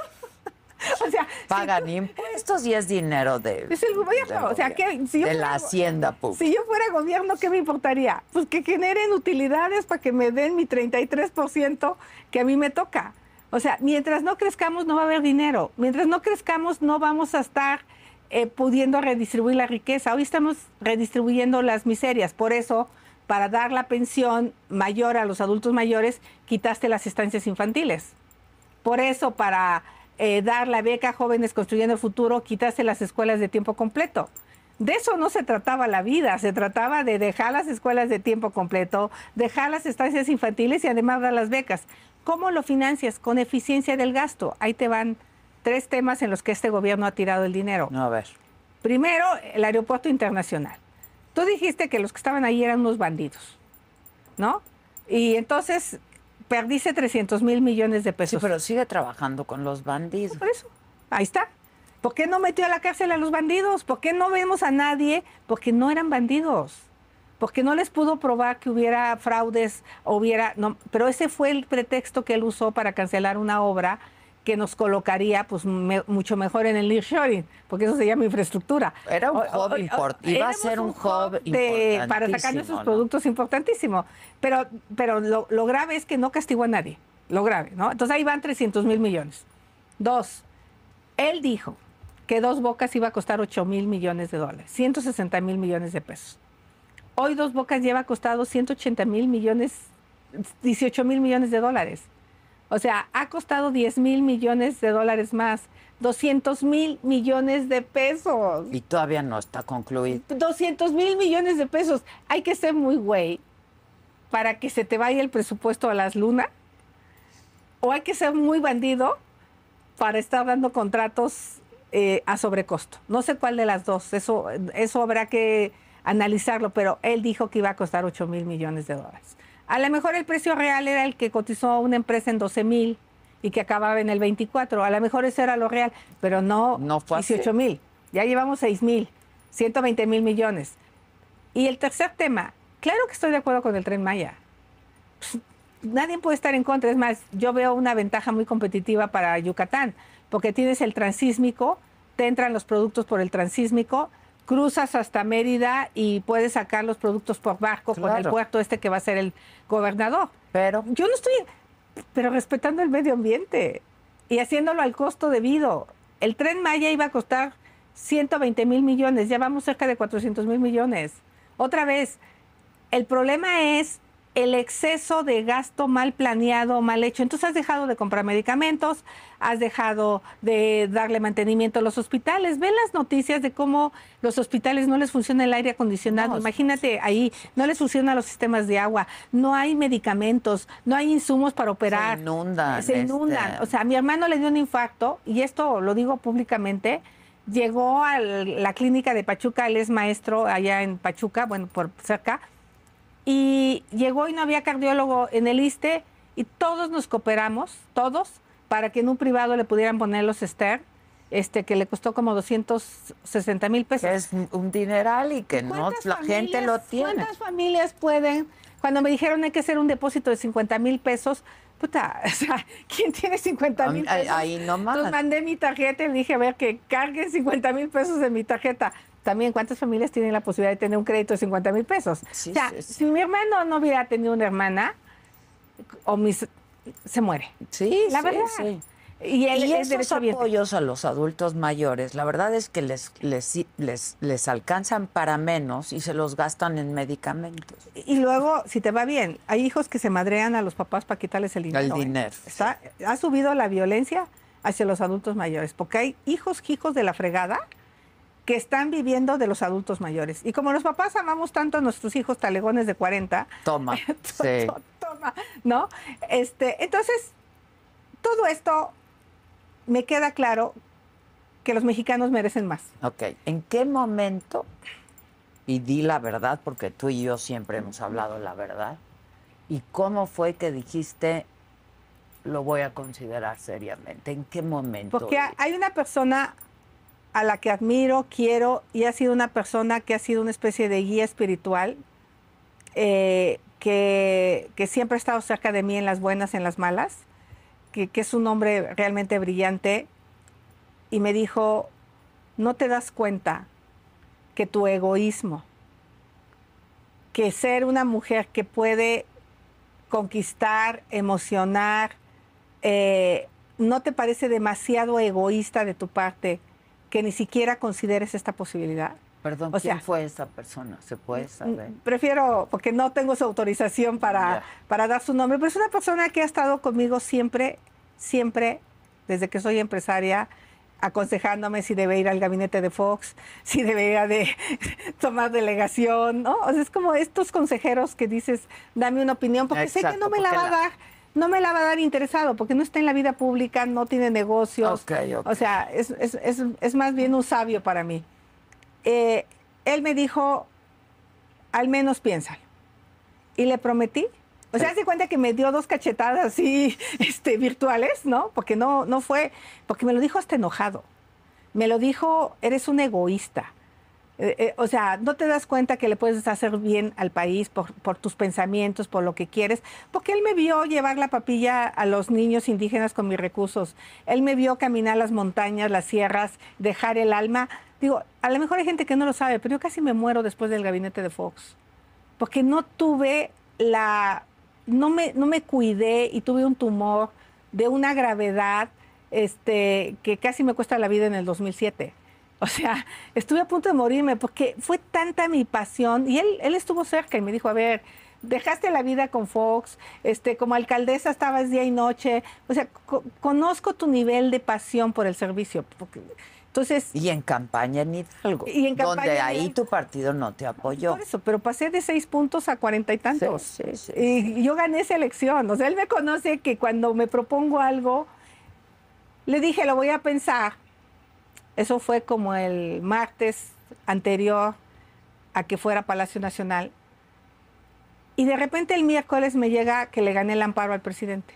O sea, pagan impuestos y es dinero de gobierno, de, o sea, que la hacienda pública. Si yo fuera gobierno, ¿qué me importaría? Pues que generen utilidades para que me den mi 33% que a mí me toca. O sea, mientras no crezcamos no va a haber dinero, mientras no crezcamos no vamos a estar eh, pudiendo redistribuir la riqueza. Hoy estamos redistribuyendo las miserias, por eso para dar la pensión mayor a los adultos mayores, quitaste las estancias infantiles. Por eso, para eh, dar la beca a Jóvenes Construyendo el Futuro, quitaste las escuelas de tiempo completo. De eso no se trataba la vida, se trataba de dejar las escuelas de tiempo completo, dejar las estancias infantiles y además dar las becas. ¿Cómo lo financias? Con eficiencia del gasto. Ahí te van tres temas en los que este gobierno ha tirado el dinero. No, a ver. Primero, el aeropuerto internacional. Tú dijiste que los que estaban ahí eran unos bandidos, ¿no? Y entonces perdiste 300 mil millones de pesos. pero sigue trabajando con los bandidos. por eso, ahí está. ¿Por qué no metió a la cárcel a los bandidos? ¿Por qué no vemos a nadie? Porque no eran bandidos. Porque no les pudo probar que hubiera fraudes, hubiera. No, pero ese fue el pretexto que él usó para cancelar una obra que nos colocaría pues mucho mejor en el shoring porque eso se llama infraestructura. Era un hub importante, iba a ser un, hub importante para sacar esos productos importantísimo, pero pero lo, grave es que no castigó a nadie, lo grave, ¿no? Entonces ahí van 300 mil millones. Dos, él dijo que Dos Bocas iba a costar 8 mil millones de dólares, 160 mil millones de pesos. Hoy Dos Bocas lleva costado 180 mil millones, 18 mil millones de dólares. O sea, ha costado 10 mil millones de dólares más. 200 mil millones de pesos. Y todavía no está concluido. 200 mil millones de pesos. Hay que ser muy güey para que se te vaya el presupuesto a las lunas. O hay que ser muy bandido para estar dando contratos eh, a sobrecosto. No sé cuál de las dos. Eso, eso habrá que analizarlo, pero él dijo que iba a costar 8 mil millones de dólares. A lo mejor el precio real era el que cotizó una empresa en 12 mil y que acababa en el 24. A lo mejor eso era lo real, pero no, no 18 mil. Ya llevamos 6 mil, 120 mil millones. Y el tercer tema, claro que estoy de acuerdo con el tren Maya. Pues, nadie puede estar en contra. Es más, yo veo una ventaja muy competitiva para Yucatán, porque tienes el transísmico, te entran los productos por el transísmico, cruzas hasta Mérida y puedes sacar los productos por barco por con el puerto este que va a ser el gobernador. Pero yo no estoy, pero respetando el medio ambiente y haciéndolo al costo debido. El tren Maya iba a costar 120 mil millones, ya vamos cerca de 400 mil millones. Otra vez, el problema es el exceso de gasto mal planeado, mal hecho. Entonces has dejado de comprar medicamentos, has dejado de darle mantenimiento a los hospitales. Ven las noticias de cómo los hospitales no les funciona el aire acondicionado. Imagínate ahí, no les funciona los sistemas de agua, no hay medicamentos, no hay insumos para operar. Se inundan. Se inundan. Este. O sea, a mi hermano le dio un infarto, y esto lo digo públicamente, llegó a la clínica de Pachuca, él es maestro allá en Pachuca, bueno, por cerca, y llegó y no había cardiólogo en el ISTE y todos nos cooperamos, todos, para que en un privado le pudieran poner los Esther, este, que le costó como 260 mil pesos. Es un dineral y que no la gente lo tiene. ¿Cuántas familias pueden? Cuando me dijeron hay que hacer un depósito de 50 mil pesos, puta, *laughs* o sea, ¿quién tiene 50 mil pesos? Ahí, no Entonces mandé mi tarjeta y le dije, a ver, que carguen 50 mil pesos de mi tarjeta también cuántas familias tienen la posibilidad de tener un crédito de 50 mil pesos. Sí, o sea, si mi hermano no hubiera tenido una hermana, o mis se muere. Sí, la verdad. Y, el, y esos apoyos a los adultos mayores, la verdad es que les, les, les, alcanzan para menos y se los gastan en medicamentos. Y luego, si te va bien, hay hijos que se madrean a los papás para quitarles el dinero. El ¿eh? dinero. Ha subido la violencia hacia los adultos mayores, porque hay hijos, hijos de la fregada, que están viviendo de los adultos mayores. Y como los papás amamos tanto a nuestros hijos talegones de 40. Toma. *laughs* toma, ¿no? Este, entonces, todo esto me queda claro que los mexicanos merecen más. Ok. ¿En qué momento, y di la verdad, porque tú y yo siempre hemos hablado la verdad, y cómo fue que dijiste, lo voy a considerar seriamente? ¿En qué momento? Porque hay una persona a la que admiro, quiero y ha sido una persona que ha sido una especie de guía espiritual, eh, que, siempre ha estado cerca de mí en las buenas, en las malas, que, es un hombre realmente brillante y me dijo, no te das cuenta que tu egoísmo, que ser una mujer que puede conquistar, emocionar, eh, ¿no te parece demasiado egoísta de tu parte que ni siquiera consideres esta posibilidad. Perdón, o ¿quién fue esa persona? ¿Se puede mm, saber? Prefiero, porque no tengo su autorización para, para dar su nombre, pero es una persona que ha estado conmigo siempre, siempre, desde que soy empresaria, aconsejándome si debe ir al gabinete de Fox, *laughs* si debería de *laughs* tomar delegación, ¿no? O sea, es como estos consejeros que dices, dame una opinión, porque sé que no me la va a dar no me la va a dar interesado porque no está en la vida pública, no tiene negocios. O sea, es, es, es, es, más bien un sabio para mí. Eh, él me dijo, al menos piénsalo. Y le prometí. O sea, hace cuenta que me dio dos cachetadas así, *laughs* este, virtuales, ¿no? Porque no, no fue, porque me lo dijo hasta enojado. Me lo dijo, eres un egoísta. Eh, eh, o sea, no te das cuenta que le puedes hacer bien al país por, tus pensamientos, por lo que quieres, porque él me vio llevar la papilla a los niños indígenas con mis recursos, él me vio caminar las montañas, las sierras, dejar el alma. Digo, a lo mejor hay gente que no lo sabe, pero yo casi me muero después del gabinete de Fox, porque no tuve la, no me, no me cuidé y tuve un tumor de una gravedad este, que casi me cuesta la vida en el 2007. *laughs* O sea, estuve a punto de morirme porque fue tanta mi pasión y él, él estuvo cerca y me dijo, a ver, dejaste la vida con Fox, este, como alcaldesa estabas día y noche, o sea, conozco tu nivel de pasión por el servicio. entonces, y en campaña ni algo, y en campaña donde ahí tu partido no te apoyó. Por eso, pero pasé de seis puntos a cuarenta y tantos. y yo gané esa elección. O sea, él me conoce que cuando me propongo algo, le dije, lo voy a pensar, eso fue como el martes anterior a que fuera Palacio Nacional. Y de repente el miércoles me llega que le gané el amparo al presidente.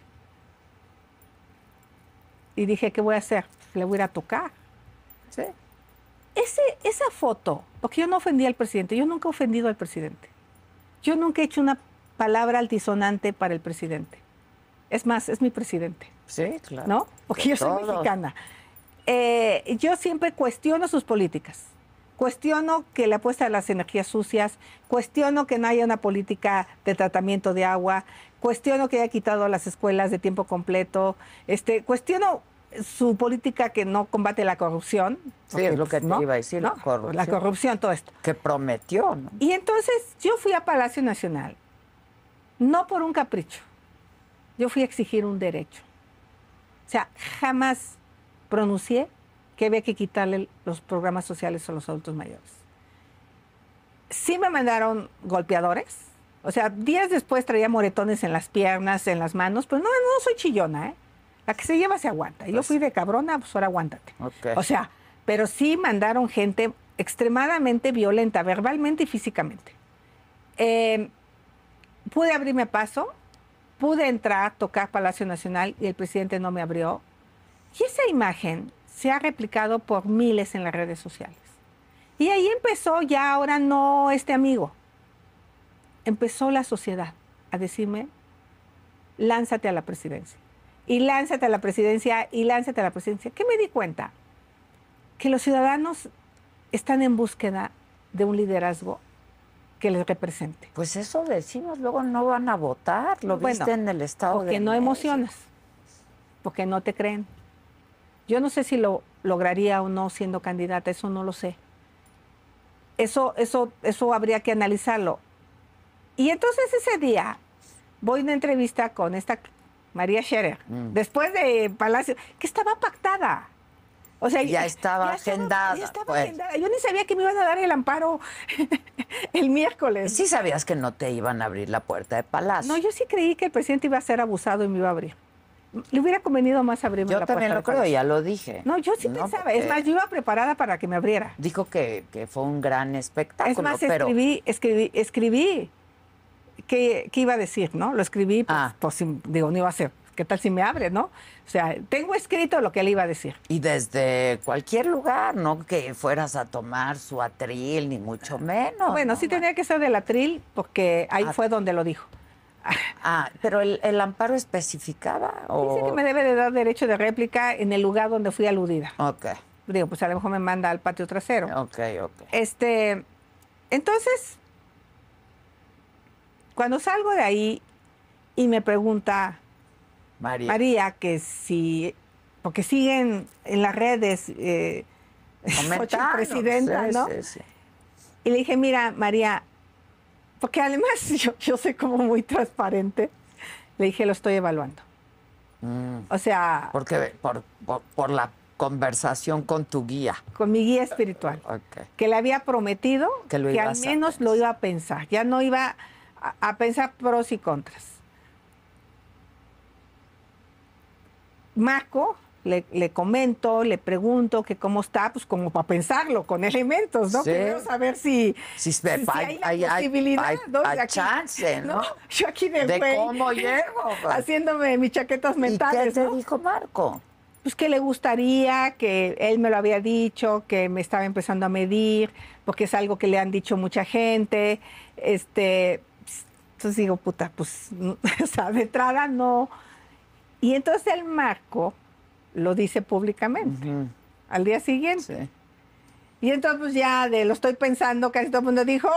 Y dije, ¿qué voy a hacer? Le voy a ir a tocar. Ese, esa foto, porque yo no ofendí al presidente, yo nunca he ofendido al presidente. Yo nunca he hecho una palabra altisonante para el presidente. Es más, es mi presidente. Sí, claro. ¿No? Porque yo soy mexicana. Eh, yo siempre cuestiono sus políticas. Cuestiono que la apuesta a las energías sucias, cuestiono que no haya una política de tratamiento de agua, cuestiono que haya quitado las escuelas de tiempo completo, este, cuestiono su política que no combate la corrupción. Sí, es lo que te iba a decir, la corrupción. La corrupción, todo esto. Que prometió, ¿no? Y entonces yo fui a Palacio Nacional, no por un capricho, yo fui a exigir un derecho. O sea, jamás pronuncié que había que quitarle los programas sociales a los adultos mayores. Sí me mandaron golpeadores. O sea, días después traía moretones en las piernas, en las manos, pero no, no soy chillona, ¿eh? La que se lleva se aguanta. Yo pues fui de cabrona, pues ahora aguántate. O sea, pero sí mandaron gente extremadamente violenta, verbalmente y físicamente. Em, pude abrirme paso, pude entrar, tocar Palacio Nacional y el presidente no me abrió y esa imagen se ha replicado por miles en las redes sociales. Y ahí empezó ya ahora no este amigo. Empezó la sociedad a decirme, lánzate a la presidencia. Y lánzate a la presidencia, y lánzate a la presidencia. ¿Qué me di cuenta? Que los ciudadanos están en búsqueda de un liderazgo que les represente. Pues eso decimos, luego no van a votar, lo viste en el Estado porque no emocionas, porque no te creen. Yo no sé si lo lograría o no siendo candidata, eso no lo sé. Eso, eso, eso habría que analizarlo. Y entonces ese día voy a una entrevista con esta María Scherer, mm. después de Palacio, que estaba pactada. O sea, ya estaba agendada. Pues. agendada. Yo ni sabía que me iban a dar el amparo *laughs* el miércoles. Sí sabías que no te iban a abrir la puerta de Palacio. No, yo sí creí que el presidente iba a ser abusado y me iba a abrir le hubiera convenido más abrirme yo la Yo también lo creo, ya lo dije. No, yo sí pensaba. Es más, yo iba preparada para que me abriera. Dijo que, que fue un gran espectáculo. Es más, escribí, escribí, escribí qué, iba a decir, ¿no? Lo escribí, pues, ah. pues, digo, no iba a ser. ¿Qué tal si me abre, no? O sea, tengo escrito lo que él iba a decir. Y desde cualquier lugar, no que fueras a tomar su atril, ni mucho menos. Bueno, sí tenía que ser del atril, porque ahí ah. fue donde lo dijo. Ah, pero el, amparo especificaba. Dice que me debe de dar derecho de réplica en el lugar donde fui aludida. Ok. Digo, pues a lo mejor me manda al patio trasero. Ok, ok. Este, entonces, cuando salgo de ahí y me pregunta María, que si, porque siguen en las redes, eh, *laughs* presidenta, ¿no? Y le dije, mira, María, porque además *laughs* yo, yo soy como muy transparente, le dije, lo estoy evaluando. Mm. O sea... Porque, por, por, la conversación con tu guía. Con mi guía espiritual. Que le había prometido que, al menos lo iba a pensar. Ya no iba a, pensar pros y contras. Marco le, comento, le pregunto que cómo está, pues como para pensarlo, con elementos, ¿no? Quiero saber si, si, hay, hay, *laughs* ¿no? ¿no? Yo aquí me ¿De cómo *laughs* Haciéndome mis chaquetas mentales. ¿Y qué te dijo Marco? Pues que le gustaría, que él me lo había dicho, que me estaba empezando a medir, porque es algo que le han dicho mucha gente. Este, entonces digo, puta, pues, *laughs* o sea, de entrada no. Y entonces el Marco lo dice públicamente. Al día siguiente. Y entonces pues, ya de lo estoy pensando, casi todo el mundo dijo,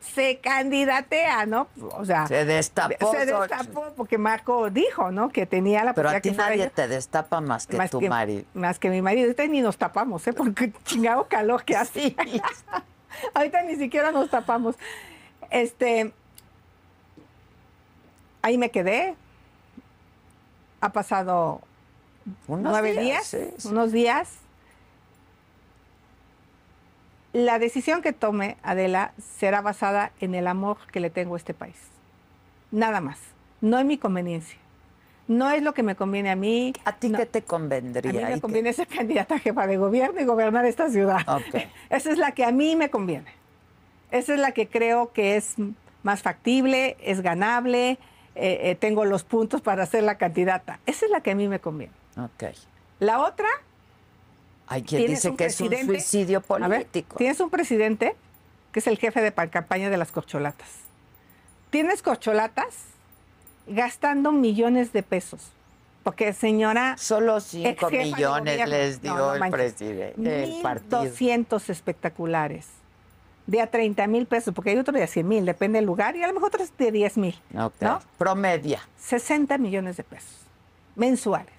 se candidatea, ¿no? O sea, se destapó. Se destapó porque Marco dijo, ¿no? Que tenía la Pero a nadie te destapa más que tu marido. Más que mi marido. Ahorita ni nos tapamos, ¿eh? Porque *laughs* chingado calor que así. *laughs* Ahorita ni siquiera nos tapamos. Este. Ahí me quedé. Ha pasado unos nueve días, unos días. La decisión que tome Adela será basada en el amor que le tengo a este país. Nada más. No es mi conveniencia. No es lo que me conviene a mí. ¿A ti qué te convendría? A mí me conviene ser candidata a de gobierno y gobernar esta ciudad. *laughs* Esa es la que a mí me conviene. Esa es la que creo que es más factible, es ganable, eh, eh, tengo los puntos para ser la candidata. Esa es la que a mí me conviene. La otra. Hay quien dice que es un suicidio político. tienes un presidente que es el jefe de campaña de las cocholatas. Tienes cocholatas gastando millones de pesos. Porque, señora. Solo cinco millones les dio el presidente. El partido. 200 espectaculares. De a 30 mil pesos, porque hay otro de a 100 mil, depende del lugar, y a lo mejor otros de 10 mil. Promedia. 60 millones de pesos mensuales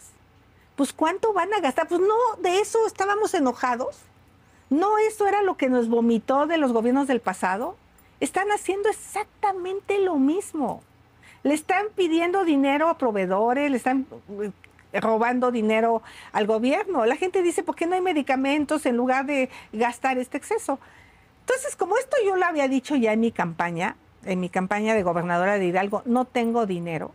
pues ¿cuánto van a gastar? Pues no, de eso estábamos enojados. No, eso era lo que nos vomitó de los gobiernos del pasado. Están haciendo exactamente lo mismo. Le están pidiendo dinero a proveedores, le están eh, robando dinero al gobierno. La gente dice, ¿por qué no hay medicamentos en lugar de gastar este exceso? Entonces, como esto yo lo había dicho ya en mi campaña, en mi campaña de gobernadora de Hidalgo, no tengo dinero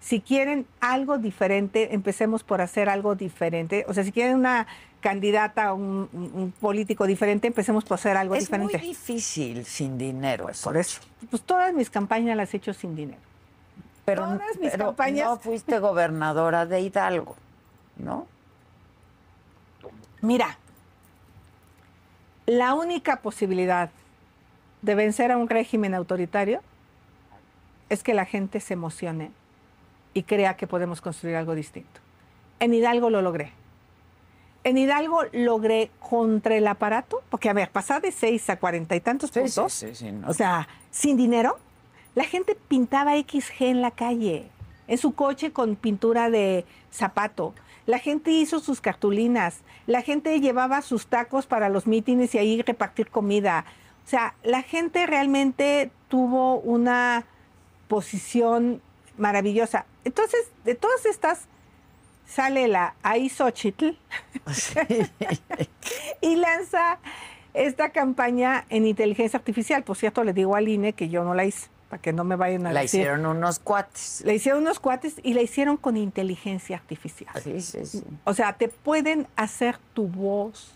si quieren algo diferente, empecemos por hacer algo diferente. O sea, si quieren una candidata, un, un político diferente, empecemos por hacer algo diferente. Es muy difícil sin dinero. Pues, eso. por eso. Pues todas mis campañas las he hecho sin dinero. Pero, todas mis pero no fuiste gobernadora de Hidalgo, ¿no? Mira, la única posibilidad de vencer a un régimen autoritario es que la gente se emocione y crea que podemos construir algo distinto. En Hidalgo lo logré. En Hidalgo logré contra el aparato, porque a ver, pasar de 6 a cuarenta y tantos sí, puntos, o sea, sin dinero, la gente pintaba XG en la calle, en su coche con pintura de zapato. La gente hizo sus cartulinas, la gente llevaba sus tacos para los mítines y ahí repartir comida. O sea, la gente realmente tuvo una posición maravillosa. Entonces, de todas estas sale la Aizochitl ah, *laughs* y lanza esta campaña en inteligencia artificial. Por cierto, le digo al INE que yo no la hice, para que no me vayan a decir. La hicieron unos cuates. La hicieron unos cuates y la hicieron con inteligencia artificial. O sea, te pueden hacer tu voz,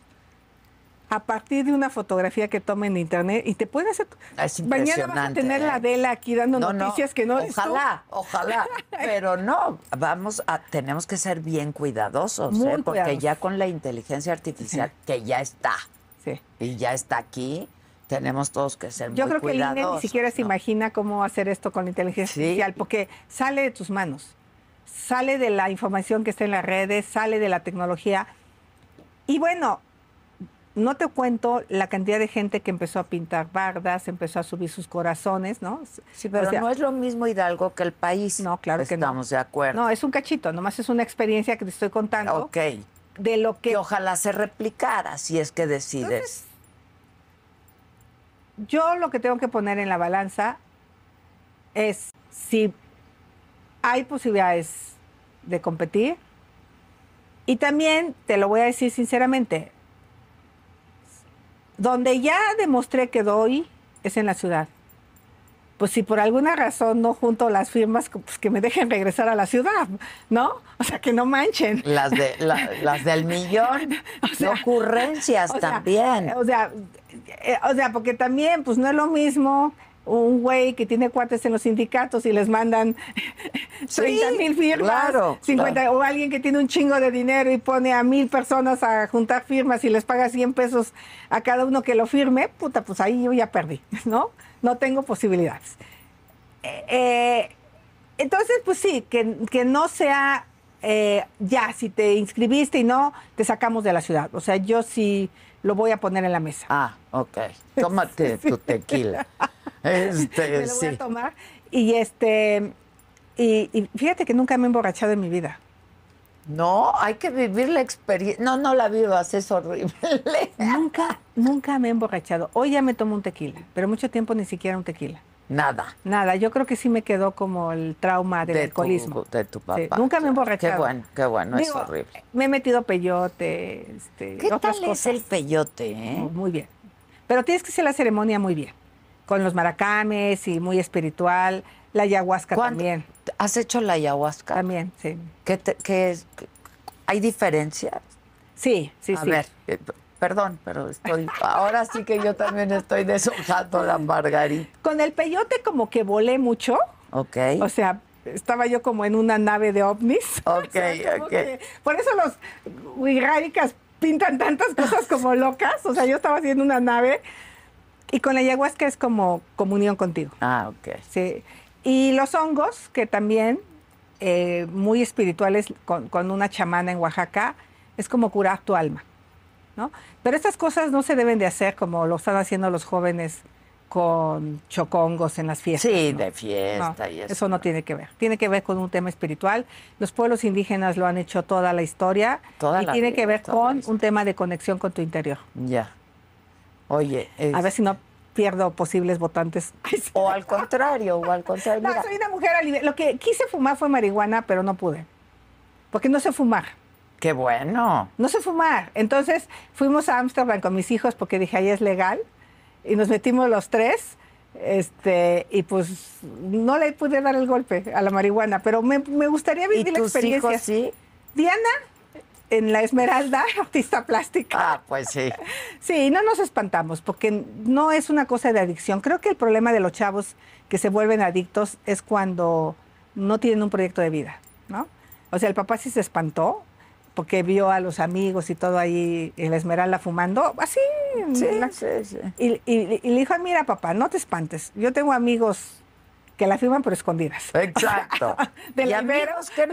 a partir de una fotografía que tomen en internet y te puede hacer... Ah, Mañana vas a tener la ¿eh? vela aquí dando noticias que no... Ojalá, ojalá. *laughs* pero no, vamos a, tenemos que ser bien cuidadosos, ¿eh? porque ya con la inteligencia artificial que ya está sí. y ya está aquí, tenemos todos que ser Yo creo que el INE ni siquiera se imagina cómo hacer esto con la inteligencia artificial, porque sale de tus manos, sale de la información que está en las redes, sale de la tecnología. Y bueno, no te cuento la cantidad de gente que empezó a pintar bardas, empezó a subir sus corazones, ¿no? pero no es lo mismo Hidalgo que el país. No, claro que no. Estamos de acuerdo. No, es un cachito, nomás es una experiencia que te estoy contando. Ok. De lo que. ojalá se replicara si es que decides. yo lo que tengo que poner en la balanza es si hay posibilidades de competir. Y también, te lo voy a decir sinceramente, donde ya demostré que doy es en la ciudad. Pues si por alguna razón no junto las firmas, pues que me dejen regresar a la ciudad, ¿no? O sea, que no manchen. Las, de, las del millón, *laughs* de ocurrencias también. O sea, eh, o sea, porque también, pues no es lo mismo un güey que tiene cuates en los sindicatos y les mandan 30 *laughs* mil firmas, claro, 50, o alguien que tiene un chingo de dinero y pone a mil personas a juntar firmas y les paga 100 pesos a cada uno que lo firme, puta, pues ahí yo ya perdí, *laughs* ¿no? No tengo posibilidades. Eh, eh, entonces, pues sí, que, no sea eh, ya, si te inscribiste y no, te sacamos de la ciudad. O sea, yo sí lo voy a poner en la mesa. Ah, ok. Tómate *laughs* tu tequila. Este, *laughs* me lo voy a tomar. Y este, y, fíjate que nunca me he emborrachado en mi vida. No, hay que vivir la experiencia. No, no la vivas, es horrible. Nunca, nunca me he emborrachado. Hoy ya me tomo un tequila, pero mucho tiempo ni siquiera un tequila. Nada. Nada, yo creo que sí me quedó como el trauma del alcoholismo. de tu papá. nunca me he emborrachado. Qué bueno, es horrible. Me he metido peyote, este, ¿Qué tal es el peyote, eh? oh, Muy bien. Pero tienes que hacer la ceremonia muy bien con los maracames y muy espiritual. La ayahuasca también. ¿Has hecho la ayahuasca? También, sí. ¿Qué, ¿Hay diferencias? Sí, sí, sí. A ver, eh, perdón, pero estoy. ahora sí que yo también estoy deshojando la margarita. Con el peyote, como que volé mucho. Ok. O sea, estaba yo como en una nave de ovnis. *laughs* Ok, ok. por eso los wixárikas pintan tantas cosas como locas. O sea, yo estaba haciendo una nave y con la ayahuasca es como comunión contigo. Ah, ok. Sí. Y los hongos, que también, eh, muy espirituales, con, una chamana en Oaxaca, es como curar tu alma. ¿no? Pero estas cosas no se deben de hacer como lo están haciendo los jóvenes con chocongos en las fiestas. Sí, de fiesta y eso. Eso no, tiene que ver. Tiene que ver con un tema espiritual. Los pueblos indígenas lo han hecho toda la historia. Toda y tiene que ver con un tema de conexión con tu interior. Ya. Oye, a ver si no pierdo posibles votantes. *laughs* O al contrario, o al contrario. No, soy una mujer aliviada. Lo que quise fumar fue marihuana, pero no pude. Porque no sé fumar. Qué bueno. No sé fumar. Entonces fuimos a Ámsterdam con mis hijos porque dije, ahí es legal. Y nos metimos los tres. Este, y pues no le pude dar el golpe a la marihuana, pero me, gustaría vivir ¿Y tus la experiencia. Hijos, sí? Diana en la Esmeralda, *laughs* artista plástica. Ah, pues sí. Sí, no nos espantamos, porque no es una cosa de adicción. Creo que el problema de los chavos que se vuelven adictos es cuando no tienen un proyecto de vida, ¿no? O sea, el papá sí se espantó porque vio a los amigos y todo ahí en la Esmeralda fumando, así. Sí, sí, sí. Y, y, y le dijo, mira papá, no te espantes, yo tengo amigos que la firman por escondidas. *laughs* Exacto. *laughs* de que no, de que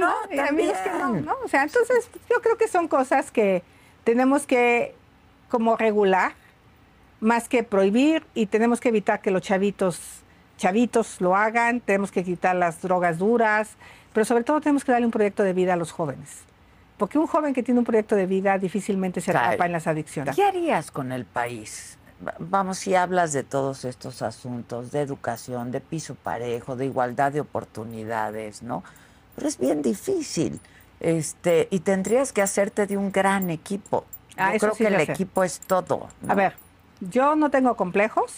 no, no, O sea, entonces yo creo que son cosas que tenemos que como regular más que prohibir y tenemos que evitar que los chavitos chavitos lo hagan, tenemos que quitar las drogas duras, pero sobre todo tenemos que darle un proyecto de vida a los jóvenes. Porque un joven que tiene un proyecto de vida difícilmente se atrapa en las adicciones. ¿Qué harías con el país vamos, si hablas de todos estos asuntos, de educación, de piso parejo, de igualdad de oportunidades, ¿no? Pero es bien difícil. Este, y tendrías que hacerte de un gran equipo. Ah, yo creo que el equipo es todo. A ver, yo no tengo complejos.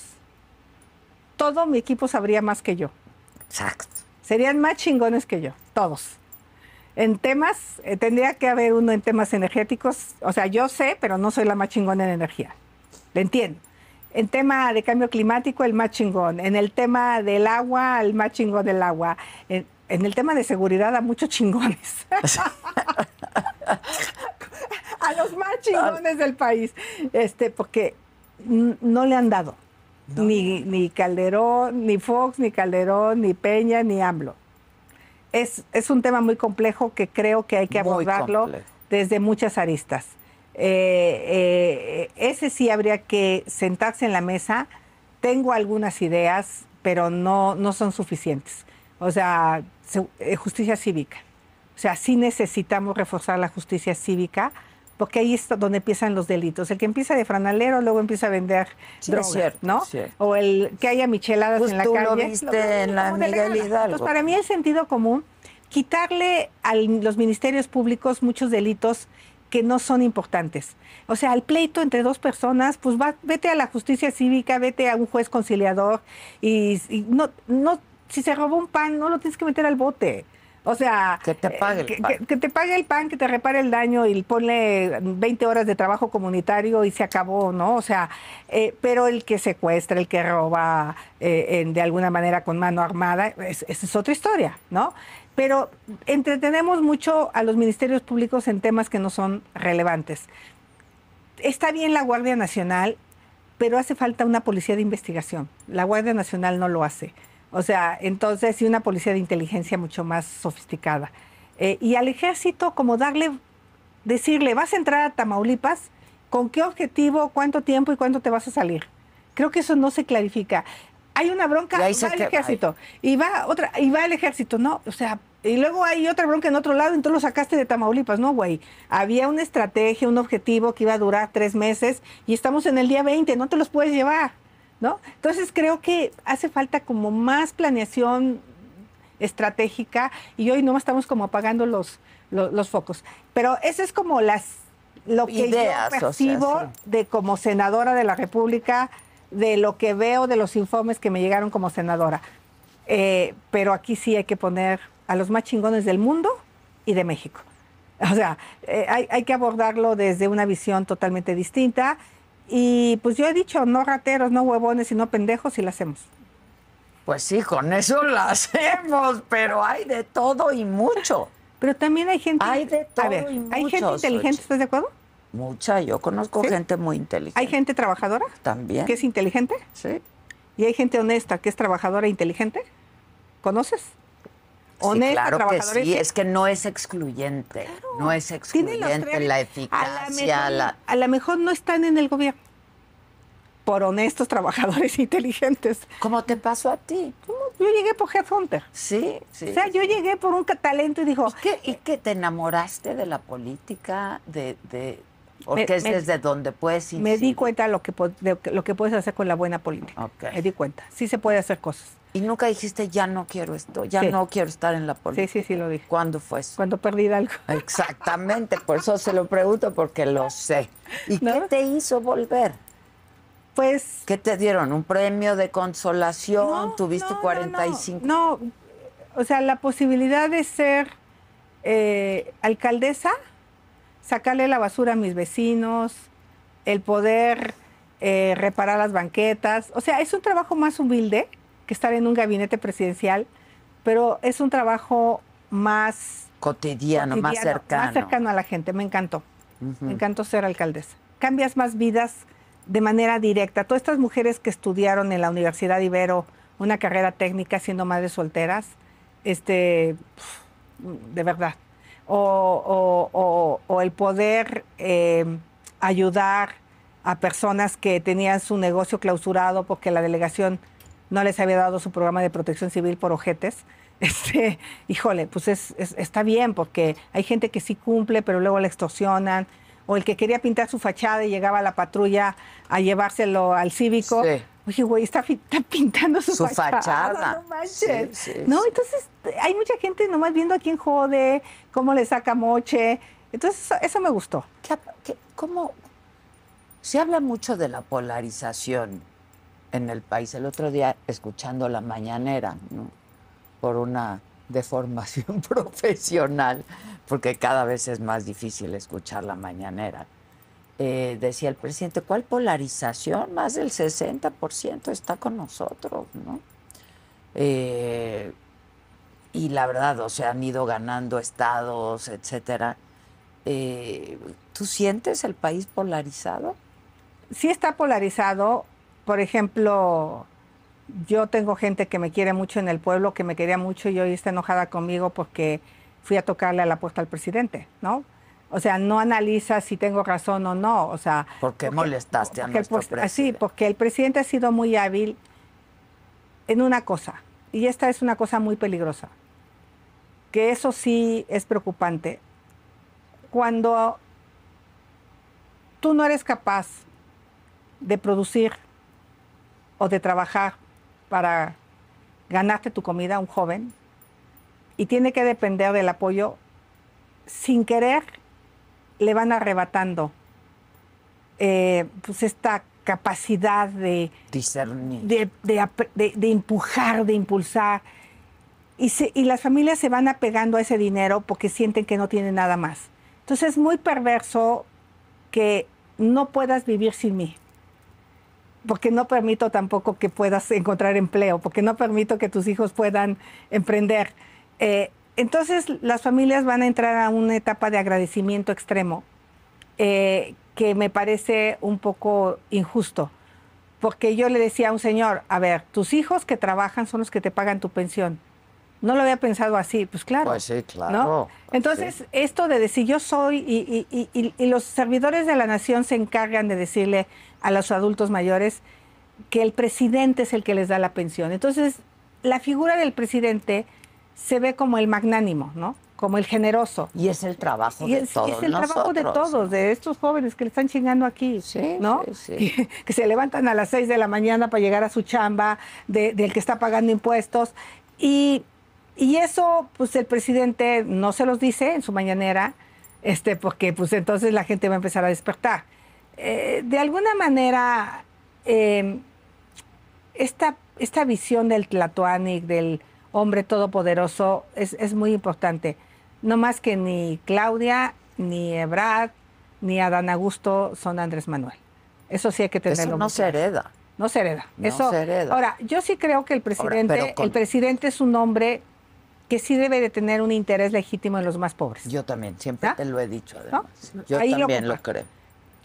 Todo mi equipo sabría más que yo. Exacto. Serían más chingones que yo, todos. En temas, eh, tendría que haber uno en temas energéticos. O sea, yo sé, pero no soy la más chingona en energía. Le entiendo. En tema de cambio climático, el más chingón. En el tema del agua, el más chingón del agua. En, el tema de seguridad, a muchos chingones. *laughs* a los más chingones del país. Este, porque no le han dado. Ni, Calderón, ni Fox, ni Calderón, ni Peña, ni AMLO. Es, un tema muy complejo que creo que hay que abordarlo desde muchas aristas. Eh, eh, ese sí habría que sentarse en la mesa. Tengo algunas ideas, pero no, no son suficientes. O sea, eh, justicia cívica. O sea, sí necesitamos reforzar la justicia cívica porque ahí es donde empiezan los delitos. El que empieza de franalero luego empieza a vender ¿no? O el que haya micheladas pues en la calle. Lo viste en la Miguel Hidalgo. para mí el sentido común quitarle a los ministerios públicos muchos delitos que no son importantes. O sea, el pleito entre dos personas, pues vete a la justicia cívica, vete a un juez conciliador y, no, no, si se robó un pan, no lo tienes que meter al bote. O sea, que te, pague el eh, pan. Que, te pague el pan, que te repare el daño y ponle 20 horas de trabajo comunitario y se acabó, ¿no? O sea, eh, pero el que secuestra, el que roba eh, de alguna manera con mano armada, esa es otra historia, ¿no? pero entretenemos mucho a los ministerios públicos en temas que no son relevantes. Está bien la Guardia Nacional, pero hace falta una policía de investigación. La Guardia Nacional no lo hace. O sea, entonces sí una policía de inteligencia mucho más sofisticada. Eh, y al ejército como darle, decirle, vas a entrar a Tamaulipas, ¿con qué objetivo, cuánto tiempo y cuánto te vas a salir? Creo que eso no se clarifica hay una bronca, y va al ejército, y va otra, y va al ejército, ¿no? O sea, y luego hay otra bronca en otro lado, entonces lo sacaste de Tamaulipas, ¿no, güey? Había una estrategia, un objetivo que iba a durar tres meses y estamos en el día 20, no te los puedes llevar, ¿no? Entonces creo que hace falta como más planeación estratégica y hoy no estamos como apagando los, los, focos. Pero ese es como las lo que yo percibo de como senadora de la República de lo que veo de los informes que me llegaron como senadora. Eh, pero aquí sí hay que poner a los más chingones del mundo y de México. *laughs* O sea, eh, hay, que abordarlo desde una visión totalmente distinta. Y pues yo he dicho, no rateros, no huevones, sino pendejos y lo hacemos. Pues sí, con eso lo *laughs* hacemos, pero hay de todo y mucho. Pero también hay gente... Hay de todo y mucho, Hay gente inteligente, ¿estás de acuerdo? Mucha, yo conozco gente muy inteligente. ¿Hay gente trabajadora? También. ¿Que es inteligente? Sí. ¿Y hay gente honesta que es trabajadora e inteligente? ¿Conoces? Honesta, sí, claro que sí, es que no es excluyente, no es excluyente la eficacia. A lo la mejor, no están en el gobierno, por honestos trabajadores *laughs* inteligentes. ¿Cómo te pasó a ti. Yo llegué por Headhunter. Sí, sí. O sea, yo llegué por un talento y dijo... ¿Y qué, ¿Y qué, te enamoraste de la política, de, porque es desde donde puedes Me di cuenta lo que, de, lo que puedes hacer con la buena política. Me di cuenta. Sí se puede hacer cosas. Y nunca dijiste, ya no quiero esto, ya no quiero estar en la política. Sí, sí, sí lo dije. ¿Cuándo fue eso? Cuando perdí algo. *laughs* Exactamente, por eso se lo pregunto, porque lo sé. ¿Y qué te hizo volver? Pues... ¿Qué te dieron? ¿Un premio de consolación? ¿Tuviste no, 45? No, o sea, la posibilidad de ser eh, alcaldesa sacarle la basura a mis vecinos, el poder eh, reparar las banquetas. O sea, es un trabajo más humilde que estar en un gabinete presidencial, pero es un trabajo más cotidiano, más cercano. Más cercano a la gente, me encantó. Me encantó ser alcaldesa. Cambias más vidas de manera directa. Todas estas mujeres que estudiaron en la Universidad Ibero una carrera técnica siendo madres solteras, este, de verdad, o, el poder eh, ayudar a personas que tenían su negocio clausurado porque la delegación no les había dado su programa de protección civil por ojetes. *laughs* Este, híjole, pues es, está bien porque hay gente que sí cumple, pero luego la extorsionan. O el que quería pintar su fachada y llegaba a la patrulla a llevárselo al cívico oye, güey, está, pintando su, su fachada, No manches. entonces hay mucha gente nomás viendo a quién jode, cómo le saca moche. Entonces, eso, me gustó. cómo Se habla mucho de la polarización en el país. El otro día, escuchando la mañanera, por una deformación *laughs* profesional, porque cada vez es más difícil escuchar la mañanera. Eh, decía el presidente, ¿cuál polarización? Más del 60% está con nosotros, ¿no? Eh, y la verdad, o sea, han ido ganando estados, etcétera. Eh, ¿Tú sientes el país polarizado? Sí está polarizado. Por ejemplo, yo tengo gente que me quiere mucho en el pueblo, que me quería mucho y hoy está enojada conmigo porque fui a tocarle a la puerta al presidente, ¿no? O sea, no analiza si tengo razón o no. O sea, porque, molestaste a nuestro pues, presidente? Sí, porque el presidente ha sido muy hábil en una cosa, y esta es una cosa muy peligrosa, que eso sí es preocupante. Cuando tú no eres capaz de producir o de trabajar para ganarte tu comida, un joven, y tiene que depender del apoyo sin querer le van arrebatando eh, pues esta capacidad de discernir, de, de, de, empujar, de impulsar. Y, y, las familias se van apegando a ese dinero porque sienten que no tienen nada más. Entonces es muy perverso que no puedas vivir sin mí, porque no permito tampoco que puedas encontrar empleo, porque no permito que tus hijos puedan emprender. Eh, entonces las familias van a entrar a una etapa de agradecimiento extremo, eh, que me parece un poco injusto, porque yo le decía a un señor, a ver, tus hijos que trabajan son los que te pagan tu pensión. No lo había pensado así, pues claro. Pues sí, claro. Pues entonces, esto de decir yo soy y, y, los servidores de la nación se encargan de decirle a los adultos mayores que el presidente es el que les da la pensión. Entonces, la figura del presidente se ve como el magnánimo, ¿no? Como el generoso. Y es el trabajo de todos. Es el trabajo de todos, de estos jóvenes que le están chingando aquí, ¿no? Que, se levantan a las seis de la mañana para llegar a su chamba, del que está pagando impuestos. Y, eso, pues el presidente no se los dice en su mañanera, este, porque pues entonces la gente va a empezar a despertar. Eh, de alguna manera, em, esta, esta visión del Tlatoani, del hombre todopoderoso es, es muy importante. No más que ni Claudia, ni Ebrad, ni Adán Augusto son Andrés Manuel. Eso sí hay que tenerlo. Eso no se hereda. No se hereda. Eso, Ahora, yo sí creo que el presidente, el presidente es un hombre que sí debe de tener un interés legítimo en los más pobres. Yo también, siempre te lo he dicho. Además. Yo también lo creo.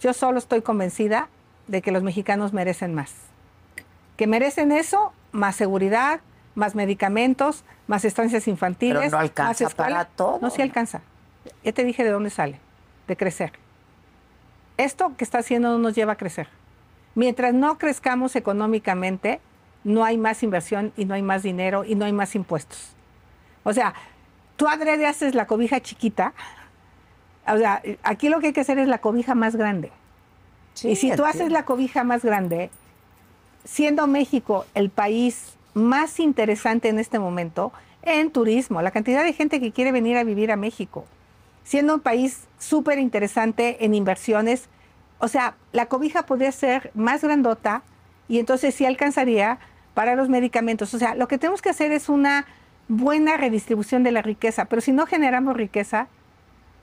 Yo solo estoy convencida de que los mexicanos merecen más. Que merecen eso, más seguridad, más medicamentos, más estancias infantiles. Pero no alcanza para todo. No, se alcanza. Ya te dije de dónde sale, de crecer. Esto que está haciendo no nos lleva a crecer. Mientras no crezcamos económicamente, no hay más inversión y no hay más dinero y no hay más impuestos. O sea, tú adrede haces la cobija chiquita. O sea, aquí lo que hay que hacer es la cobija más grande. y si tú haces la cobija más grande, siendo México el país más interesante en este momento en turismo, la cantidad de gente que quiere venir a vivir a México, siendo un país súper interesante en inversiones. O sea, la cobija podría ser más grandota y entonces sí alcanzaría para los medicamentos. O sea, lo que tenemos que hacer es una buena redistribución de la riqueza, pero si no generamos riqueza,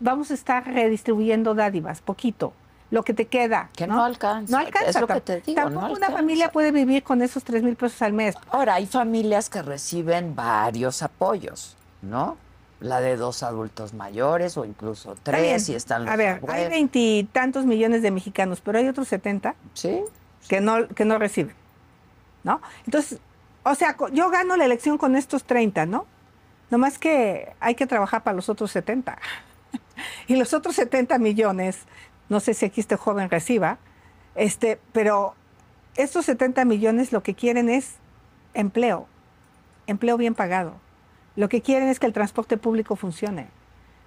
vamos a estar redistribuyendo dádivas, poquito lo que te queda. Que no, alcanza. No alcanza. lo que te digo, Tampoco una familia puede vivir con esos 3 mil pesos al mes. Ahora, hay familias que reciben varios apoyos, ¿no? La de dos adultos mayores o incluso tres si están A ver, hay veintitantos millones de mexicanos, pero hay otros 70 ¿Sí? que no, que no reciben, ¿no? Entonces, o sea, yo gano la elección con estos 30, ¿no? Nomás que hay que trabajar para los otros 70. *laughs* y los otros 70 millones no sé si aquí este joven reciba, este, pero estos 70 millones lo que quieren es empleo, empleo bien pagado. Lo que quieren es que el transporte público funcione.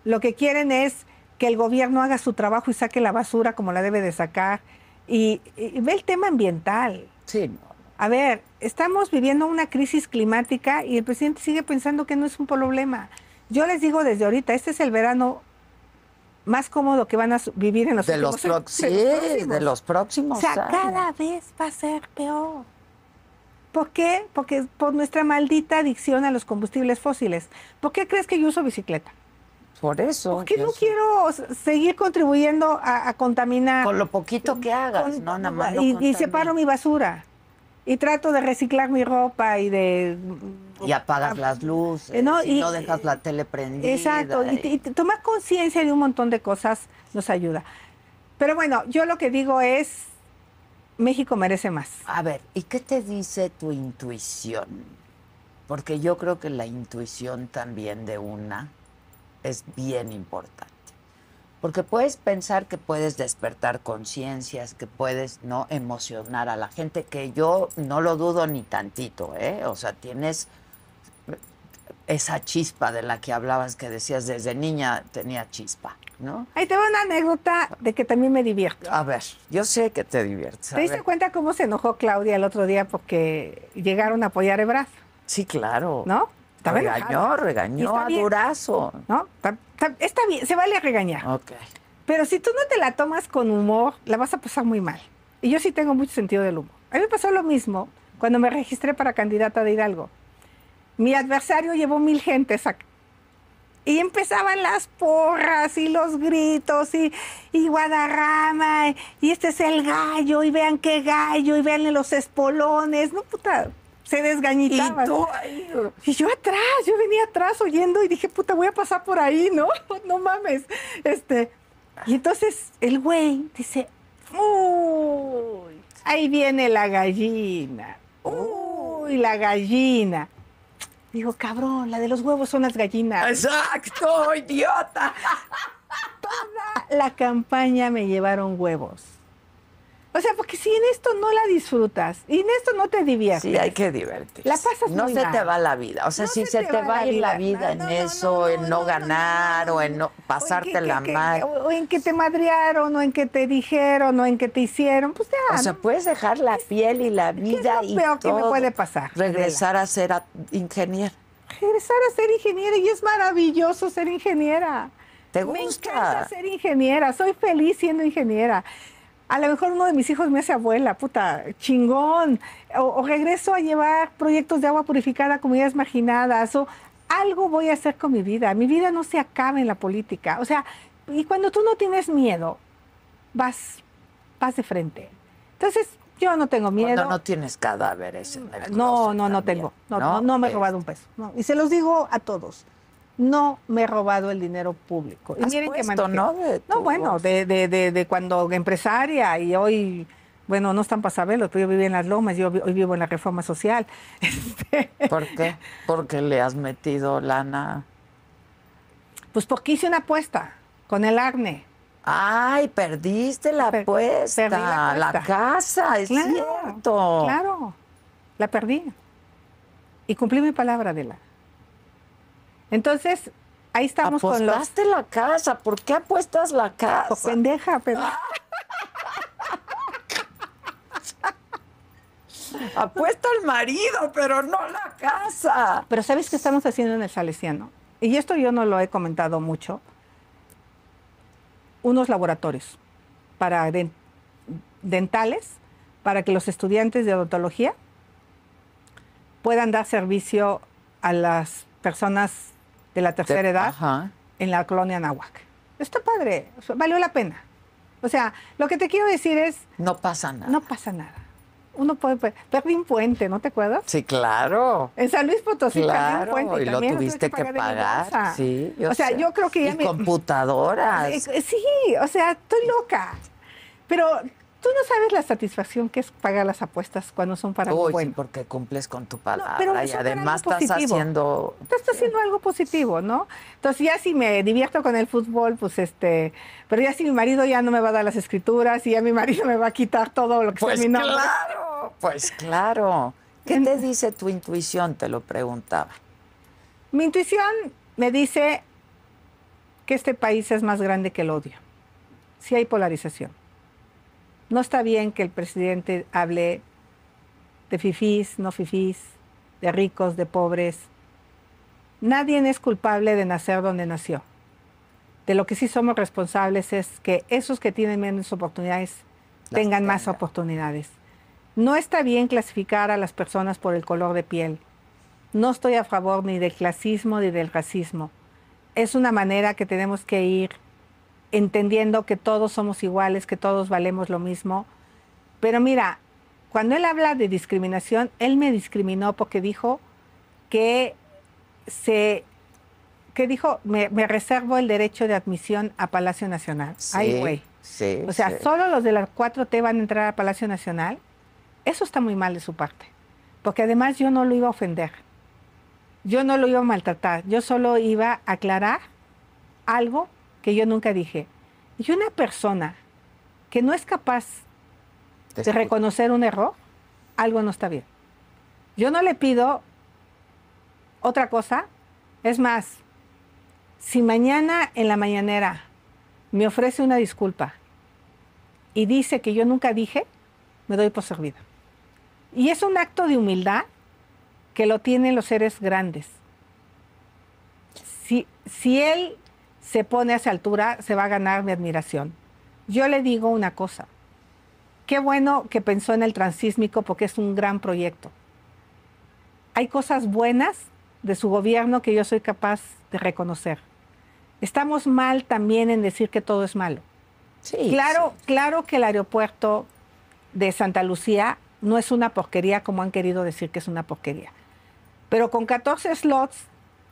Lo que quieren es que el gobierno haga su trabajo y saque la basura como la debe de sacar. Y, y ve el tema ambiental. Sí. A ver, estamos viviendo una crisis climática y el presidente sigue pensando que no es un problema. Yo les digo desde ahorita, este es el verano más cómodo que van a vivir en los próximos *laughs* sí, de los próximos. O sea, cada vez va a ser peor. ¿Por qué? Porque por nuestra maldita adicción a los combustibles fósiles. ¿Por qué crees que yo uso bicicleta? Por eso. que no quiero seguir contribuyendo a, contaminar. Con lo poquito que hagas, ¿no? Nada y separo mi basura y trato de reciclar mi ropa y de... Y apagas las luces, eh, y, no dejas la tele prendida. Exacto, y tomar conciencia de un montón de cosas nos ayuda. Pero bueno, yo lo que digo es, México merece más. A ver, ¿y qué te dice tu intuición? Porque yo creo que la intuición también de una es bien importante. Porque puedes pensar que puedes despertar conciencias, que puedes no emocionar a la gente, que yo no lo dudo ni tantito, ¿eh? O sea, tienes eh, esa chispa de la que hablabas, que decías desde niña tenía chispa, ¿no? Ahí tengo una anécdota de que también me divierto. A ver, yo sé que te diviertes. ¿Te diste cuenta cómo se enojó Claudia el otro día porque llegaron a apoyar a Sí, claro. ¿No? regañó, regañó a Durazo. ¿no? Está, está, bien, se vale regañar. Pero si tú no te la tomas con humor, la vas a pasar muy mal. Y yo sí tengo mucho sentido del humor. A mí me pasó lo mismo cuando me registré para candidata de Hidalgo. Mi adversario llevó mil gentes y empezaban las porras y los gritos y, y Guadarrama y este es el gallo y vean qué gallo y vean los espolones. No, puta, se desgañitaba. Y, yo atrás, yo venía atrás oyendo y dije, puta, voy a pasar por ahí, ¿no? *laughs* no mames. Este, y entonces el güey dice, uy, ahí viene la gallina. Uy, la gallina. Digo, cabrón, la de los huevos son las gallinas. Exacto, *laughs* idiota. la campaña me llevaron huevos. O sea, porque si en esto no la disfrutas y en esto no te diviertes. Sí, hay que divertirse. La pasas No se te va la vida. O sea, si se, te, va, a ir la vida, en eso, en no ganar o en no la mal. o en que te madrearon o en que te dijeron o en que te hicieron. Pues ya. O sea, puedes dejar la piel y la vida ¿Qué peor que me puede pasar? Regresar a ser ingeniera. Regresar a ser ingeniera y es maravilloso ser ingeniera. ¿Te gusta? Me encanta ser ingeniera, soy feliz siendo ingeniera a lo mejor uno de mis hijos me hace abuela, puta, chingón. O, regreso a llevar proyectos de agua purificada a comunidades marginadas. O algo voy a hacer con mi vida. Mi vida no se acaba en la política. O sea, y cuando tú no tienes miedo, vas, vas de frente. Entonces, yo no tengo miedo. No no tienes cadáveres No, no, no tengo. No, ¿no? me he robado un peso. Y se los digo a todos no me he robado el dinero público. Y puesto, ¿no? no, bueno, de, de, de, cuando empresaria y hoy, bueno, no están para saberlo, yo viví en las lomas, yo hoy vivo en la reforma social. *laughs* Este... ¿Por qué? Porque le has metido lana. Pues porque hice una apuesta con el Arne. Ay, perdiste la apuesta, la, casa, es cierto. Claro, la perdí. Y cumplí mi palabra de la. Entonces, ahí estamos con los... la casa, ¿por qué apuestas la casa? pendeja, pero... *laughs* apuesto al marido, pero no la casa. Pero ¿sabes qué estamos haciendo en el Salesiano? Y esto yo no lo he comentado mucho. Unos laboratorios para dentales, para que los estudiantes de odontología puedan dar servicio a las personas de la tercera edad en la colonia Nahuac. Está padre, valió la pena. O sea, lo que te quiero decir es... No pasa nada. No pasa nada. Uno puede... un puente, ¿no te acuerdas? Sí, claro. En San Luis Potosí claro, puente. Y, lo tuviste que pagar. sí, O sea, yo creo que ya y computadoras. Eh, sí, o sea, estoy loca. Pero Tú no sabes la satisfacción que es pagar las apuestas cuando son para Uy, bueno. porque cumples con tu palabra pero y además estás haciendo... estás haciendo algo positivo, ¿no? Entonces ya si me divierto con el fútbol, pues este... Pero ya si mi marido ya no me va a dar las escrituras y ya mi marido me va a quitar todo lo que pues mi claro, pues claro. ¿Qué te dice tu intuición? Te lo preguntaba. Mi intuición me dice que este país es más grande que el odio. Si hay polarización no está bien que el presidente hable de fifís, no fifís, de ricos, de pobres. Nadie es culpable de nacer donde nació. De lo que sí somos responsables es que esos que tienen menos oportunidades tengan más oportunidades. No está bien clasificar a las personas por el color de piel. No estoy a favor ni del clasismo ni del racismo. Es una manera que tenemos que ir entendiendo que todos somos iguales, que todos valemos lo mismo. Pero mira, cuando él habla de discriminación, él me discriminó porque dijo que se que dijo, me, reservo el derecho de admisión a Palacio Nacional. Ahí güey. o sea, solo los de las 4T van a entrar a Palacio Nacional. Eso está muy mal de su parte. Porque además yo no lo iba a ofender. Yo no lo iba a maltratar. Yo solo iba a aclarar algo que yo nunca dije. Y una persona que no es capaz de reconocer un error, algo no está bien. Yo no le pido otra cosa. Es más, si mañana en la mañanera me ofrece una disculpa y dice que yo nunca dije, me doy por servida. Y es un acto de humildad que lo tienen los seres grandes. Si, si él se pone a esa altura, se va a ganar mi admiración. Yo le digo una cosa. Qué bueno que pensó en el transísmico porque es un gran proyecto. Hay cosas buenas de su gobierno que yo soy capaz de reconocer. Estamos mal también en decir que todo es malo. Sí, claro, claro que el aeropuerto de Santa Lucía no es una porquería como han querido decir que es una porquería. Pero con 14 slots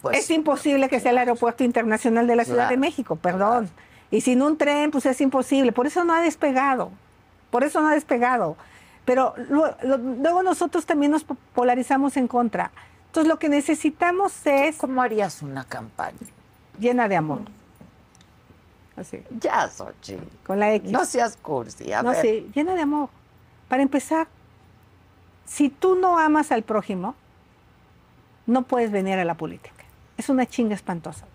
pues es imposible que sea el aeropuerto internacional de la Ciudad de México, perdón. Y sin un tren, pues es imposible. Por eso no ha despegado. Por eso no ha despegado. Pero luego nosotros también nos polarizamos en contra. Entonces lo que necesitamos es... ¿Cómo harías una campaña? Llena de amor. Así. Ya, Sochi. Con la X. No seas cursi. A no, sí, llena de amor. Para empezar, si tú no amas al prójimo, no puedes venir a la política es una chinga espantosa.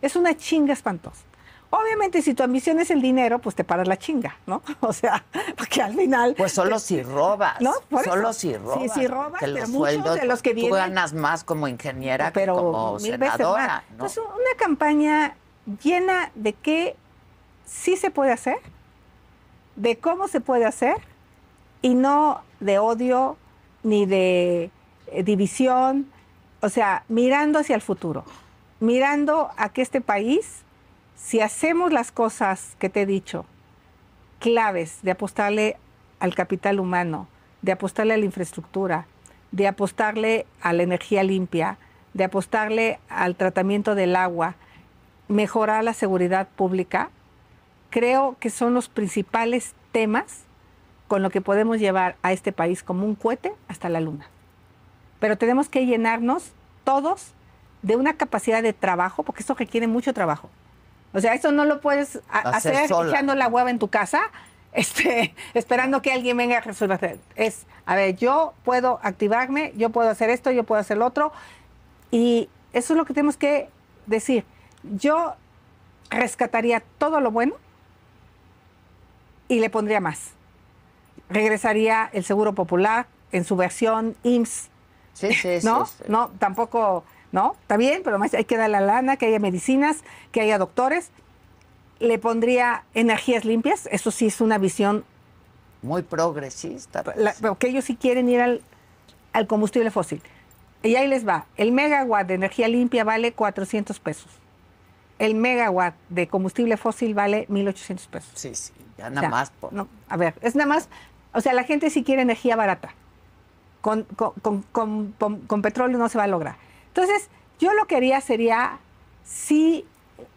Es una chinga espantosa. Obviamente, si tu ambición es el dinero, pues te paras la chinga, ¿no? *laughs* O sea, *laughs* porque al final. Pues solo si robas. solo si robas. si robas, muchos de los que vienen. Tú ganas más como ingeniera pero que como una campaña llena de qué sí se puede hacer, de cómo se puede hacer, y no de odio, ni de eh, división, o sea, mirando hacia el futuro, mirando a que este país, si hacemos las cosas que te he dicho, claves de apostarle al capital humano, de apostarle a la infraestructura, de apostarle a la energía limpia, de apostarle al tratamiento del agua, mejorar la seguridad pública, creo que son los principales temas con lo que podemos llevar a este país como un cohete hasta la luna pero tenemos que llenarnos todos de una capacidad de trabajo, porque esto requiere mucho trabajo. O sea, eso no lo puedes hacer, escuchando la hueva en tu casa, *laughs* este, esperando que alguien venga a resolver. Es, a ver, yo puedo activarme, yo puedo hacer esto, yo puedo hacer lo otro. Y eso es lo que tenemos que decir. Yo rescataría todo lo bueno y le pondría más. Regresaría el Seguro Popular en su versión IMSS Sí, sí, ¿No? Sí, No, tampoco, ¿no? Está bien, pero más hay que dar la lana, que haya medicinas, que haya doctores. Le pondría energías limpias, eso sí es una visión. Muy progresista. porque pues. ellos sí quieren ir al, combustible fósil. Y ahí les va. El megawatt de energía limpia vale 400 pesos. El megawatt de combustible fósil vale 1.800 pesos. Sí, sí, ya nada más. a ver, es nada más. O sea, la gente sí quiere energía barata con, con, con, con, petróleo no se va a lograr. Entonces, yo lo que haría sería, sí,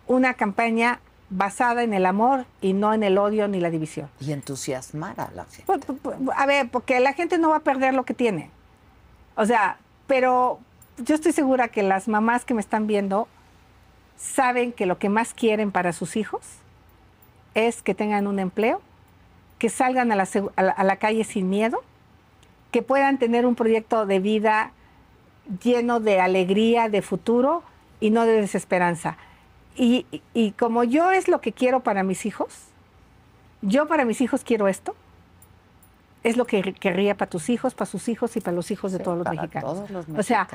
una campaña basada en el amor y no en el odio ni la división. Y entusiasmar a la gente. Pues, pues, pues, a ver, porque la gente no va a perder lo que tiene. O sea, pero yo estoy segura que las mamás que me están viendo saben que lo que más quieren para sus hijos es que tengan un empleo, que salgan a la calle sin miedo, que puedan tener un proyecto de vida lleno de alegría, de futuro y no de desesperanza. Y, como yo es lo que quiero para mis hijos, yo para mis hijos quiero esto, es lo que querría para tus hijos, para sus hijos y para los hijos de todos, los mexicanos. O sea,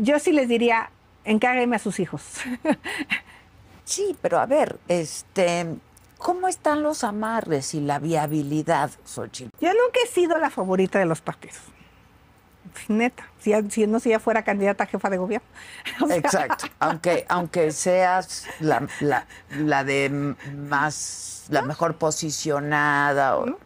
yo sí les diría, encárgueme a sus hijos. *laughs* sí, pero a ver, este, ¿Cómo están los amarres y la viabilidad, Xochitl? Yo nunca he sido la favorita de los partidos. Neta, si, no si ya fuera candidata a jefa de gobierno. *laughs* Exacto, aunque, aunque seas la, de más, la mejor posicionada. O...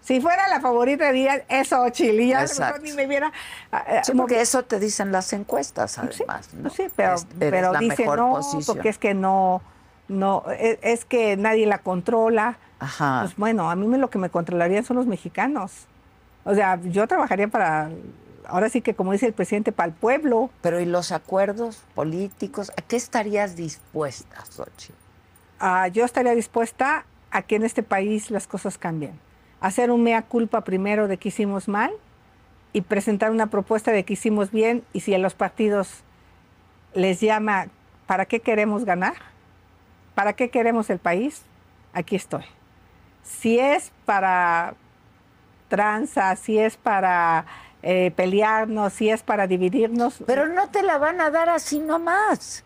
Si fuera la favorita diría eso, Chile, ya ni me viera. Ah, ah, sí, porque eso te dicen las encuestas, pues además. Sí, pues sí pero, no, porque es que no no, e, es, que nadie la controla. Ajá. Pues bueno, a mí lo que me controlarían son los mexicanos. O sea, yo trabajaría para, ahora sí que como dice el presidente, para el pueblo. Pero ¿y los acuerdos políticos? ¿A qué estarías dispuesta, Sochi? Ah, yo estaría dispuesta a que en este país las cosas cambien. Hacer un mea culpa primero de que hicimos mal y presentar una propuesta de que hicimos bien y si a los partidos les llama, ¿para qué queremos ganar? ¿para qué queremos el país? Aquí estoy. Si es para tranza, si es para eh, pelearnos, si es para dividirnos. Pero no te la van a dar así nomás.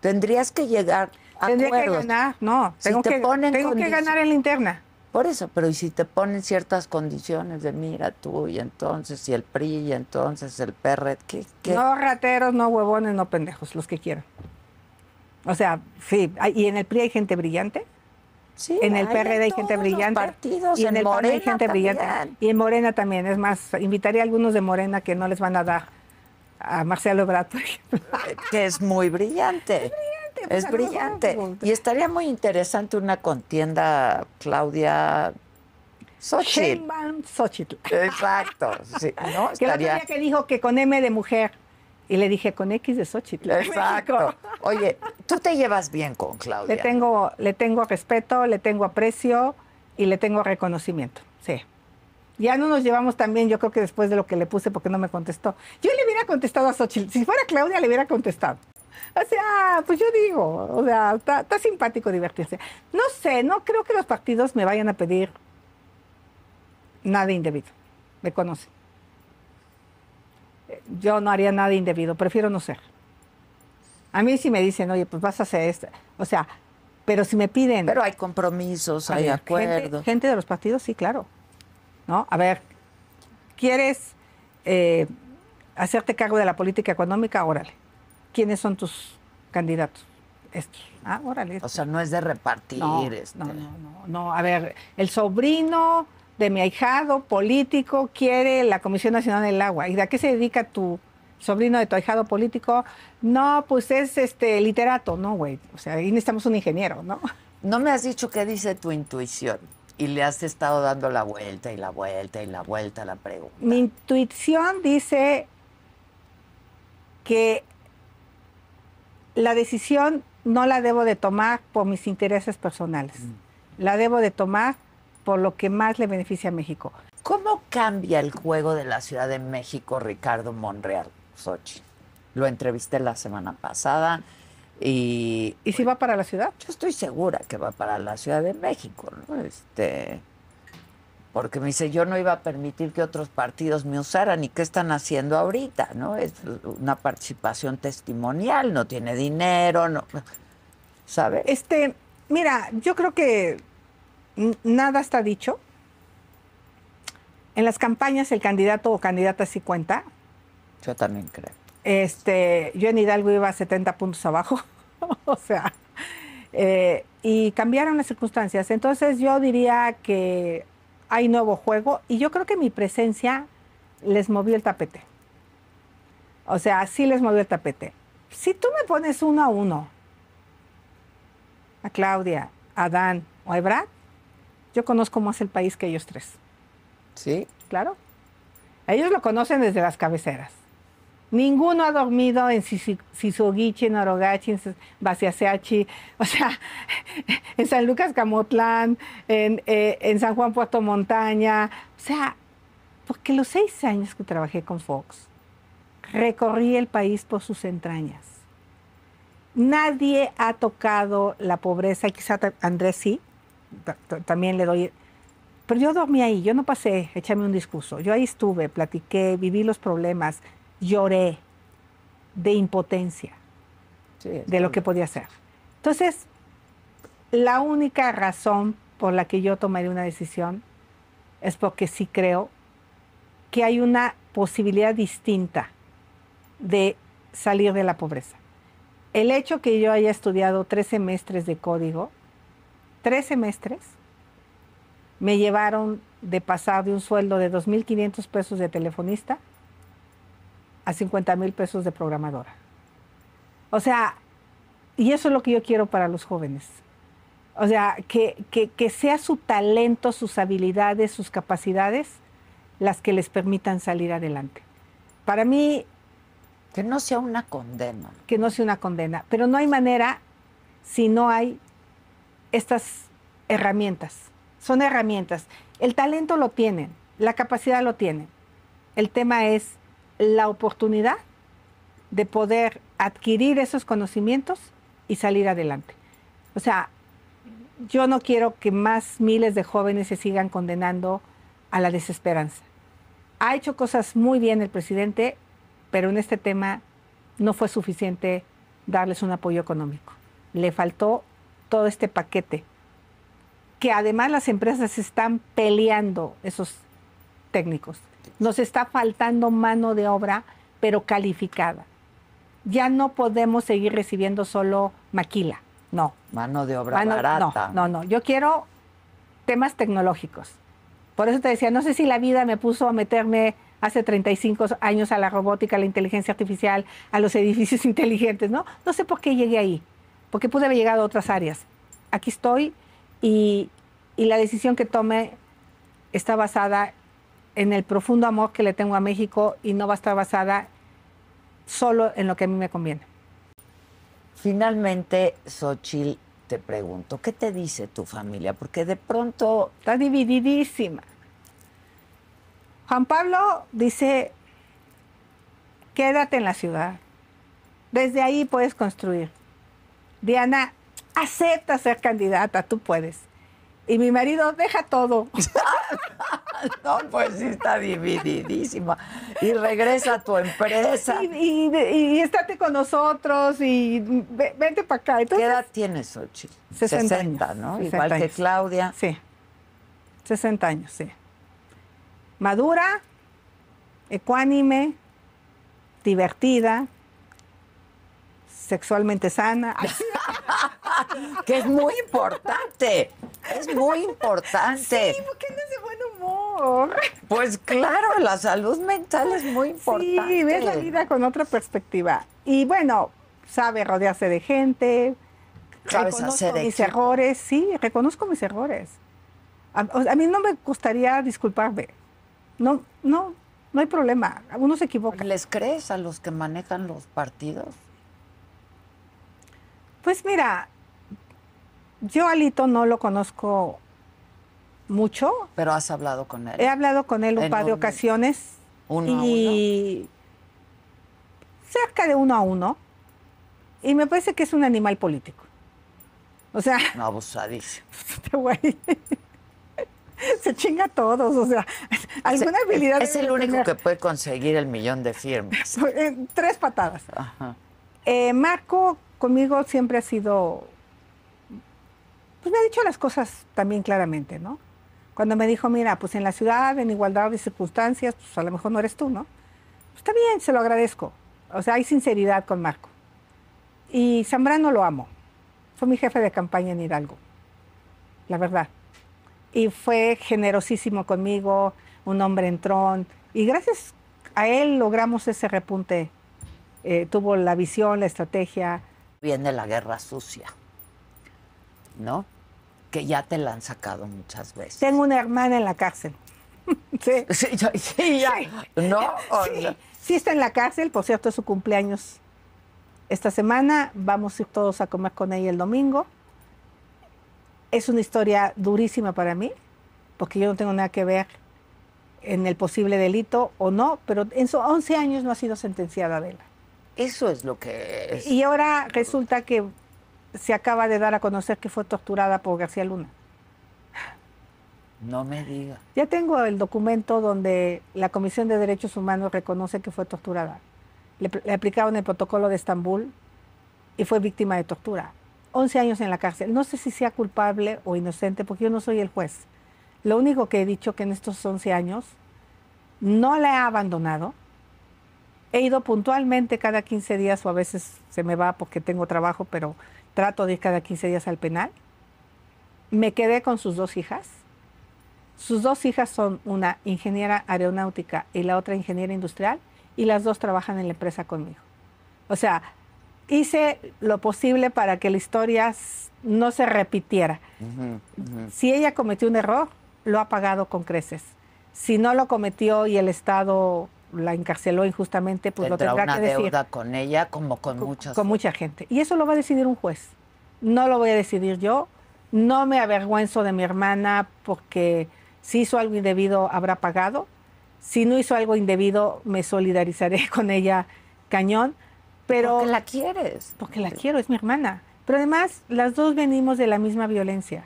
Tendrías que llegar a Tendría que ganar, no. Tengo, que, ganar en la interna. Por eso, pero y si te ponen ciertas condiciones de mira tú y entonces y el PRI y entonces el PERRET, ¿qué, qué? No rateros, no huevones, no pendejos, los que quieran. O sea, sí, y en el PRI hay gente brillante. Sí, en el PRD hay gente brillante. Partidos, y en, el Morena hay gente brillante. Y en Morena también. Es más, invitaría a algunos de Morena que no les van a dar a Marcelo Ebrard, *laughs* Que es muy brillante. Es brillante. Pues, es brillante. Y estaría muy interesante una contienda, Claudia, Xochitl. Exacto. Sí, ¿no? *laughs* Que Que dijo que con M de mujer. Y le dije, con X de Xochitl. *laughs* Exacto. Oye, tú te llevas bien con Claudia. Le tengo, le tengo respeto, le tengo aprecio y le tengo reconocimiento. Sí. Ya no nos llevamos tan bien, yo creo que después de lo que le puse, porque no me contestó. Yo le hubiera contestado a Xochitl. Si fuera Claudia, le hubiera contestado. O sea, pues yo digo, o sea, está, está simpático divertirse. No sé, no creo que los partidos me vayan a pedir nada indebido. Me conocen yo no haría nada indebido, prefiero no ser. A mí si me dicen, oye, pues vas a hacer esto, o sea, pero si me piden... Pero hay compromisos, hay acuerdos. Gente, de los partidos, sí, claro. ¿No? A ver, ¿quieres eh, hacerte cargo de la política económica? Órale. ¿Quiénes son tus candidatos? Estos. Ah, órale. O sea, no es de repartir. No, no, este. no, no, no. A ver, el sobrino de mi ahijado político quiere la Comisión Nacional del Agua. ¿Y de a qué se dedica tu sobrino de tu ahijado político? No, pues es este literato, no, güey. O sea, ahí necesitamos un ingeniero, ¿no? No me has dicho qué dice tu intuición y le has estado dando la vuelta y la vuelta y la vuelta a la pregunta. Mi intuición dice que la decisión no la debo de tomar por mis intereses personales. Mm. La debo de tomar por lo que más le beneficia a México. ¿Cómo cambia el juego de la Ciudad de México, Ricardo Monreal Sochi? Lo entrevisté la semana pasada y... ¿Y si pues, va para la ciudad? Yo estoy segura que va para la Ciudad de México, ¿no? Este, porque me dice, yo no iba a permitir que otros partidos me usaran y qué están haciendo ahorita, ¿no? Es una participación testimonial, no tiene dinero, no... ¿Sabes? Este, mira, yo creo que nada está dicho. En las campañas el candidato o candidata sí cuenta. Yo también creo. Este, yo en Hidalgo iba 70 puntos abajo, *laughs* o sea, eh, y cambiaron las circunstancias. Entonces yo diría que hay nuevo juego y yo creo que mi presencia les movió el tapete. O sea, sí les movió el tapete. Si tú me pones uno a uno, a Claudia, a Dan o a Ebrad, yo conozco más el país que ellos tres. ¿Sí? Claro. Ellos lo conocen desde las cabeceras. Ninguno ha dormido en Sisogichi, en Orogachi, en *laughs* o sea, *laughs* en San Lucas Camotlán, en, eh, en, San Juan Puerto Montaña. O sea, porque los seis años que trabajé con Fox, recorrí el país por sus entrañas. Nadie ha tocado la pobreza, quizá Andrés sí, también le doy... Pero yo dormí ahí, yo no pasé, échame un discurso. Yo ahí estuve, platiqué, viví los problemas, lloré de impotencia de lo que podía hacer. Entonces, la única razón por la que yo tomaré una decisión es porque sí creo que hay una posibilidad distinta de salir de la pobreza. El hecho que yo haya estudiado tres semestres de código tres semestres me llevaron de pasar de un sueldo de 2.500 pesos de telefonista a 50 mil pesos de programadora. O sea, y eso es lo que yo quiero para los jóvenes. O sea, que, que sea su talento, sus habilidades, sus capacidades las que les permitan salir adelante. Para mí... Que no sea una condena. Que no sea una condena. Pero no hay manera si no hay estas herramientas. Son herramientas. El talento lo tienen, la capacidad lo tienen. El tema es la oportunidad de poder adquirir esos conocimientos y salir adelante. O sea, yo no quiero que más miles de jóvenes se sigan condenando a la desesperanza. Ha hecho cosas muy bien el presidente, pero en este tema no fue suficiente darles un apoyo económico. Le faltó todo este paquete, que además las empresas están peleando esos técnicos. Nos está faltando mano de obra, pero calificada. Ya no podemos seguir recibiendo solo maquila, no. Mano de obra barata. No, no, no. Yo quiero temas tecnológicos. Por eso te decía, no sé si la vida me puso a meterme hace 35 años a la robótica, a la inteligencia artificial, a los *laughs* edificios inteligentes, ¿no? No sé por qué llegué ahí porque pude haber llegado a otras áreas. Aquí estoy y, la decisión que tome está basada en el profundo amor que le tengo a México y no va a estar basada solo en lo que a mí me conviene. Finalmente, Xochitl, te pregunto, ¿qué te dice tu familia? Porque de pronto... Está divididísima. Juan Pablo dice, quédate en la ciudad. Desde ahí puedes construir. Diana, acepta ser candidata, tú puedes. Y mi marido deja todo. *laughs* no, pues sí está divididísima. Y regresa a tu empresa. Y, estate con nosotros y vente para acá. ¿Qué edad tienes, Ochi? 60, ¿no? Igual que Claudia. Sí. 60 años, sí. Madura, ecuánime, divertida, sexualmente sana. *laughs* que es muy importante. Es muy importante. Sí, porque es de buen humor. Pues claro, la salud mental es muy importante. Sí, ves la vida con otra perspectiva. Y bueno, sabe rodearse de gente. Sabes mis errores, sí, reconozco mis errores. A, a, mí no me gustaría disculparme. No, no, no hay problema. Uno se equivoca. ¿Les crees a los que manejan los partidos? Pues mira, yo Alito no lo conozco mucho. Pero has hablado con él. He hablado con él un par de ocasiones. Uno y a uno. cerca de uno a uno. Y me parece que es un animal político. O sea. No, abusadísimo. *laughs* Este *laughs* se chinga todos, o sea, *laughs* alguna habilidad. Es el único que puede conseguir el millón de firmas. tres patadas. Ajá. Eh, Marco conmigo siempre ha sido, pues me ha dicho las cosas también claramente, ¿no? Cuando me dijo, mira, pues en la ciudad, en igualdad de circunstancias, pues a lo mejor no eres tú, ¿no? Pues está bien, se lo agradezco. O sea, hay sinceridad con Marco. Y Zambrano lo amo. Fue mi jefe de campaña en Hidalgo, la verdad. Y fue generosísimo conmigo, un hombre entrón. Y gracias a él logramos ese repunte eh, tuvo la visión, la estrategia. Viene la guerra sucia, ¿no? Que ya te la han sacado muchas veces. Tengo una hermana en la cárcel. *laughs* *laughs* sí. ya, ¿No? Sí. está en la cárcel, por cierto, es su cumpleaños esta semana. Vamos a ir todos a comer con ella el domingo. Es una historia durísima para mí, porque yo no tengo nada que ver en el posible delito o no, pero en sus 11 años no ha sido sentenciada Adela. Eso es lo que es. Y ahora resulta que se acaba de dar a conocer que fue torturada por García Luna. No me diga. Ya tengo el documento donde la Comisión de Derechos Humanos reconoce que fue torturada. Le, aplicaron el protocolo de Estambul y fue víctima de tortura. 11 años en la cárcel. No sé si sea culpable o inocente porque yo no soy el juez. Lo único que he dicho que en estos 11 años no la ha abandonado, he ido puntualmente cada 15 días o a veces se me va porque tengo trabajo, pero trato de ir cada 15 días al penal. Me quedé con sus dos hijas. Sus dos hijas son una ingeniera aeronáutica y la otra ingeniera industrial y las dos trabajan en la empresa conmigo. O sea, hice lo posible para que la historia no se repitiera. Si ella cometió un error, lo ha pagado con creces. Si no lo cometió y el Estado la encarceló injustamente, pues tendrá lo tendrá una que decir. deuda con ella como con, muchas. Con mucha gente. Y eso lo va a decidir un juez. No lo voy a decidir yo. No me avergüenzo de mi hermana porque si hizo algo indebido habrá pagado. Si no hizo algo indebido me solidarizaré *laughs* con ella cañón. Pero porque la quieres. Porque la quiero, es mi hermana. Pero además las dos venimos de la misma violencia.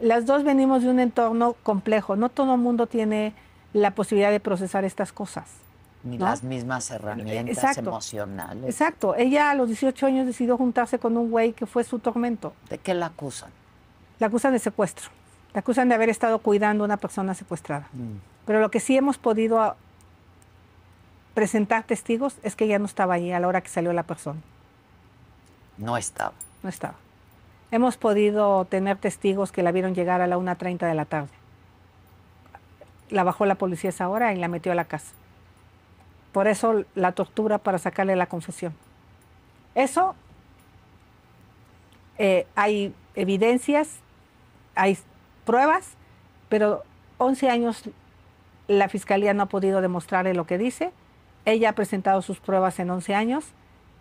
Las dos venimos de un entorno complejo. No todo el mundo tiene la posibilidad de procesar estas cosas. Ni las mismas herramientas emocionales. Exacto. Ella a los 18 años decidió juntarse con un güey que fue su tormento. ¿De qué la acusan? La acusan de secuestro. La acusan de haber estado cuidando a una persona secuestrada. Mm. Pero lo que sí hemos podido ah, presentar testigos es que ella no estaba allí a la hora que salió la persona. No estaba. No estaba. Hemos podido tener testigos que la vieron llegar a la 1.30 de la tarde la bajó la policía esa hora y la metió a la casa. Por eso la tortura para sacarle la confesión. Eso eh, hay evidencias, hay pruebas, pero 11 años la fiscalía no ha podido demostrarle lo que dice. Ella ha presentado sus pruebas en 11 años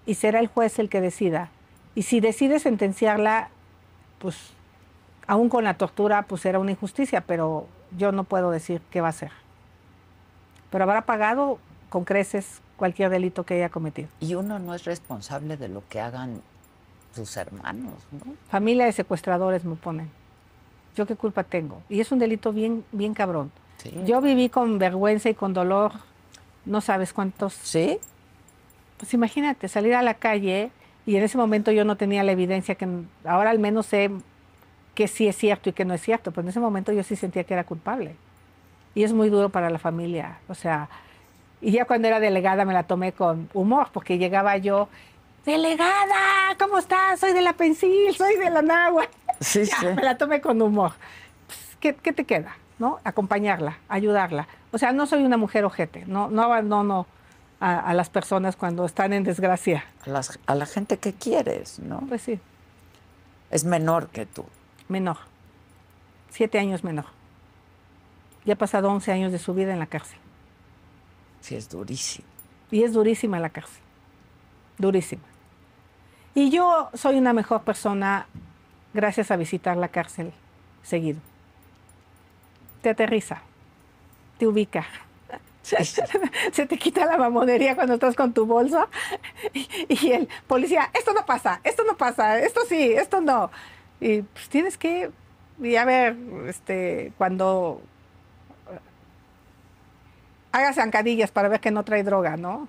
y será el juez el que decida. Y si decide sentenciarla, pues aún con la tortura, pues será una injusticia, pero yo no puedo decir qué va a hacer. Pero habrá pagado con creces cualquier delito que haya cometido. Y uno no es responsable de lo que hagan sus hermanos, ¿no? Familia de secuestradores me ponen. ¿Yo qué culpa tengo? Y es un delito bien, bien cabrón. Yo viví con vergüenza y con dolor, no sabes cuántos. ¿Sí? Pues imagínate, salir a la calle y en ese momento yo no tenía la evidencia que ahora al menos sé que sí es cierto y que no es cierto, pero pues en ese momento yo sí sentía que era culpable. Y es muy duro para la familia, o sea, y ya cuando era delegada me la tomé con humor, porque llegaba yo, delegada, ¿cómo estás? Soy de la Pensil, soy de la Nahua. Sí, sí. Me la tomé con humor. Pues, ¿qué, te queda? ¿No? Acompañarla, ayudarla. O sea, no soy una mujer ojete, no, no abandono a, las personas cuando están en desgracia. A, a la gente que quieres, ¿no? Pues sí. Es menor que tú menor, siete años menor. Y ha pasado 11 años de su vida en la cárcel. Sí, es durísimo. Y es durísima la cárcel, durísima. Y yo soy una mejor persona gracias a visitar la cárcel seguido. Te aterriza, te ubica. *laughs* Se te quita la mamonería cuando estás con tu bolsa y, el policía, esto no pasa, esto no pasa, esto sí, esto no. Y pues tienes que, y a ver, este, cuando hagas zancadillas para ver que no trae droga, ¿no?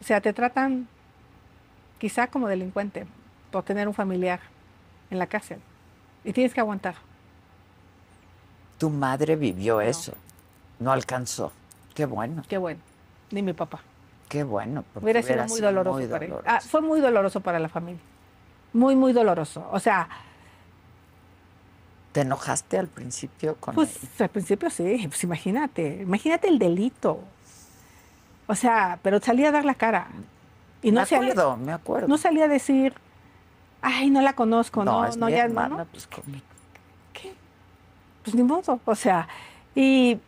O sea, te tratan quizá como delincuente por tener un familiar en la cárcel. Y tienes que aguantar. Tu madre vivió eso. No alcanzó. Qué bueno. Qué bueno. Ni mi papá. Qué bueno. Hubiera sido muy doloroso, muy doloroso para ah, fue muy doloroso para la familia. Muy, muy doloroso. O sea, ¿Te enojaste al principio con Pues al principio sí, pues imagínate, imagínate el delito. O sea, pero salía a dar la cara. Y no me acuerdo, me acuerdo. No salía a decir, ay, no la conozco, no, no, es no no. Pues, ¿qué? ¿Qué? Pues ni modo, o sea, y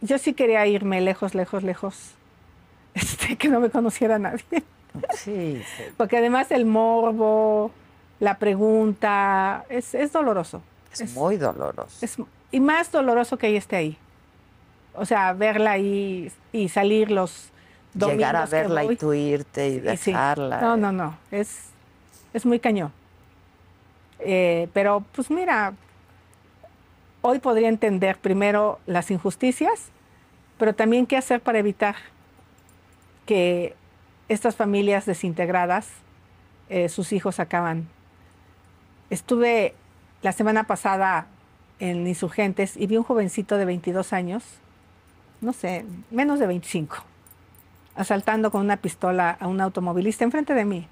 yo sí quería irme lejos, lejos, lejos, *laughs* este, que no me conociera nadie. Sí, sí. Porque además el morbo, la pregunta, es, es doloroso. Es, muy doloroso. y más doloroso que ella esté ahí. O sea, verla ahí y salir los domingos. Llegar a verla y tú irte y dejarla. No, no, eh. no. Es, es muy cañón. Eh, pero pues mira, hoy podría entender primero las injusticias, pero también qué hacer para evitar que estas familias desintegradas, eh, sus hijos acaban. Estuve la semana pasada en Insurgentes y vi un jovencito de 22 años, no sé, menos de 25, asaltando con una pistola a un automovilista enfrente de mí.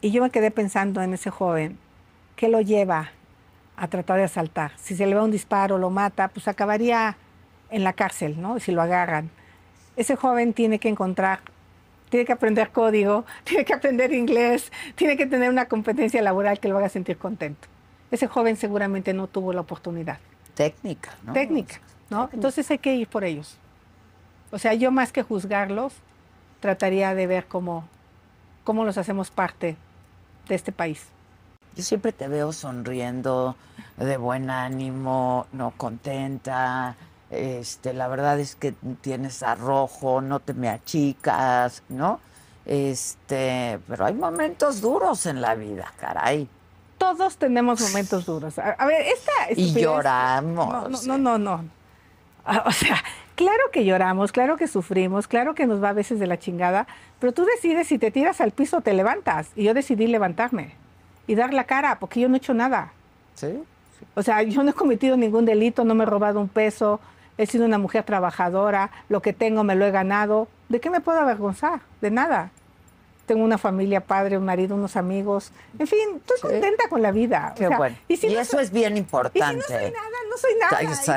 Y yo me quedé pensando en ese joven, ¿qué lo lleva a tratar de asaltar? Si se le va un disparo, lo mata, pues acabaría en la cárcel, ¿no? Si lo agarran. Ese joven tiene que encontrar, tiene que aprender código, *laughs* tiene que aprender inglés, tiene que tener una competencia laboral que lo haga sentir contento ese joven seguramente no tuvo la oportunidad. Técnica, ¿no? Técnica, ¿no? Entonces hay que ir por ellos. O sea, yo más que juzgarlos, trataría de ver cómo, cómo los hacemos parte de este país. Yo siempre te veo sonriendo, de buen ánimo, no contenta. Este, la verdad es que tienes arrojo, no te me achicas, ¿no? Este, pero hay momentos duros en la vida, caray todos tenemos momentos duros. A, y lloramos. No, no, no, no. Ah, o sea, claro que lloramos, claro que sufrimos, claro que nos va a veces de la chingada, pero tú decides si te tiras al piso o te levantas. Y yo decidí levantarme y dar la cara, porque yo no he hecho nada. ¿Sí? O sea, yo no he cometido ningún delito, no me he robado un peso, he sido una mujer trabajadora, lo que tengo me lo he ganado. ¿De qué me puedo avergonzar? De nada tengo una familia, padre, un marido, unos amigos. En fin, estoy contenta con la vida. Y, eso es bien importante. Y si no soy nada, no soy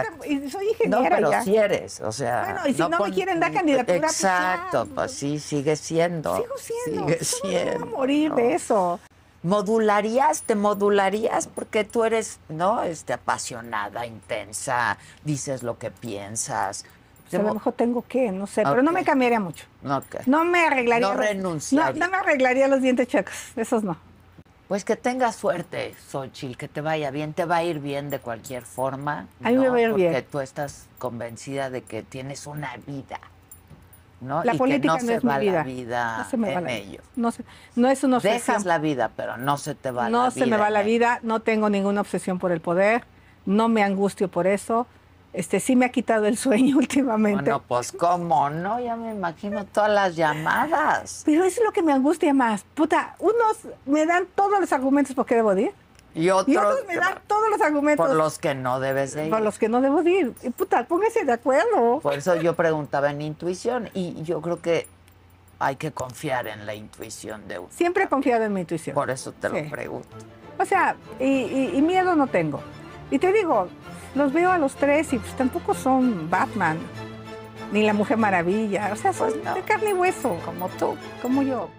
nada. soy ingeniera. No, pero si eres, o sea. Bueno, y si no, me quieren dar candidatura. Pues exacto, pues, pues sí, sigue siendo. Sigo siendo. Sigue siendo. No voy morir de eso. Modularías, te modularías porque tú eres, ¿no? Este, apasionada, intensa, dices lo que piensas yo pues, a lo mejor tengo que, no sé, pero no me cambiaría mucho. No me arreglaría. No renunciaría. No, me arreglaría los dientes chacos, esos no. Pues que tengas suerte, Xochitl, que te vaya bien, te va a ir bien de cualquier forma. A mí me va a ir bien. Porque tú estás convencida de que tienes una vida. ¿no? La política no, es mi vida. la vida no se me va la vida No, se, no es una obsesión. Dejas la vida, pero no se te va la vida. No se me va la vida, no tengo ninguna obsesión por el poder, no me angustio por eso, este sí me ha quitado el sueño *laughs* últimamente. Bueno, pues cómo no, ya me imagino todas las llamadas. Pero eso es lo que me angustia más. Puta, unos me dan todos los argumentos por qué debo ir. Y otros, me dan todos los argumentos. Por los que no debes ir. Por los que no debo ir. Y puta, póngase de acuerdo. Por eso yo preguntaba en intuición y yo creo que hay que confiar en la intuición de uno. Siempre he confiado en mi intuición. Por eso te lo pregunto. O sea, y miedo no tengo. Y te digo, los veo a los tres y pues tampoco son Batman, ni la Mujer Maravilla, o sea, son pues de carne y hueso. Como tú, como yo.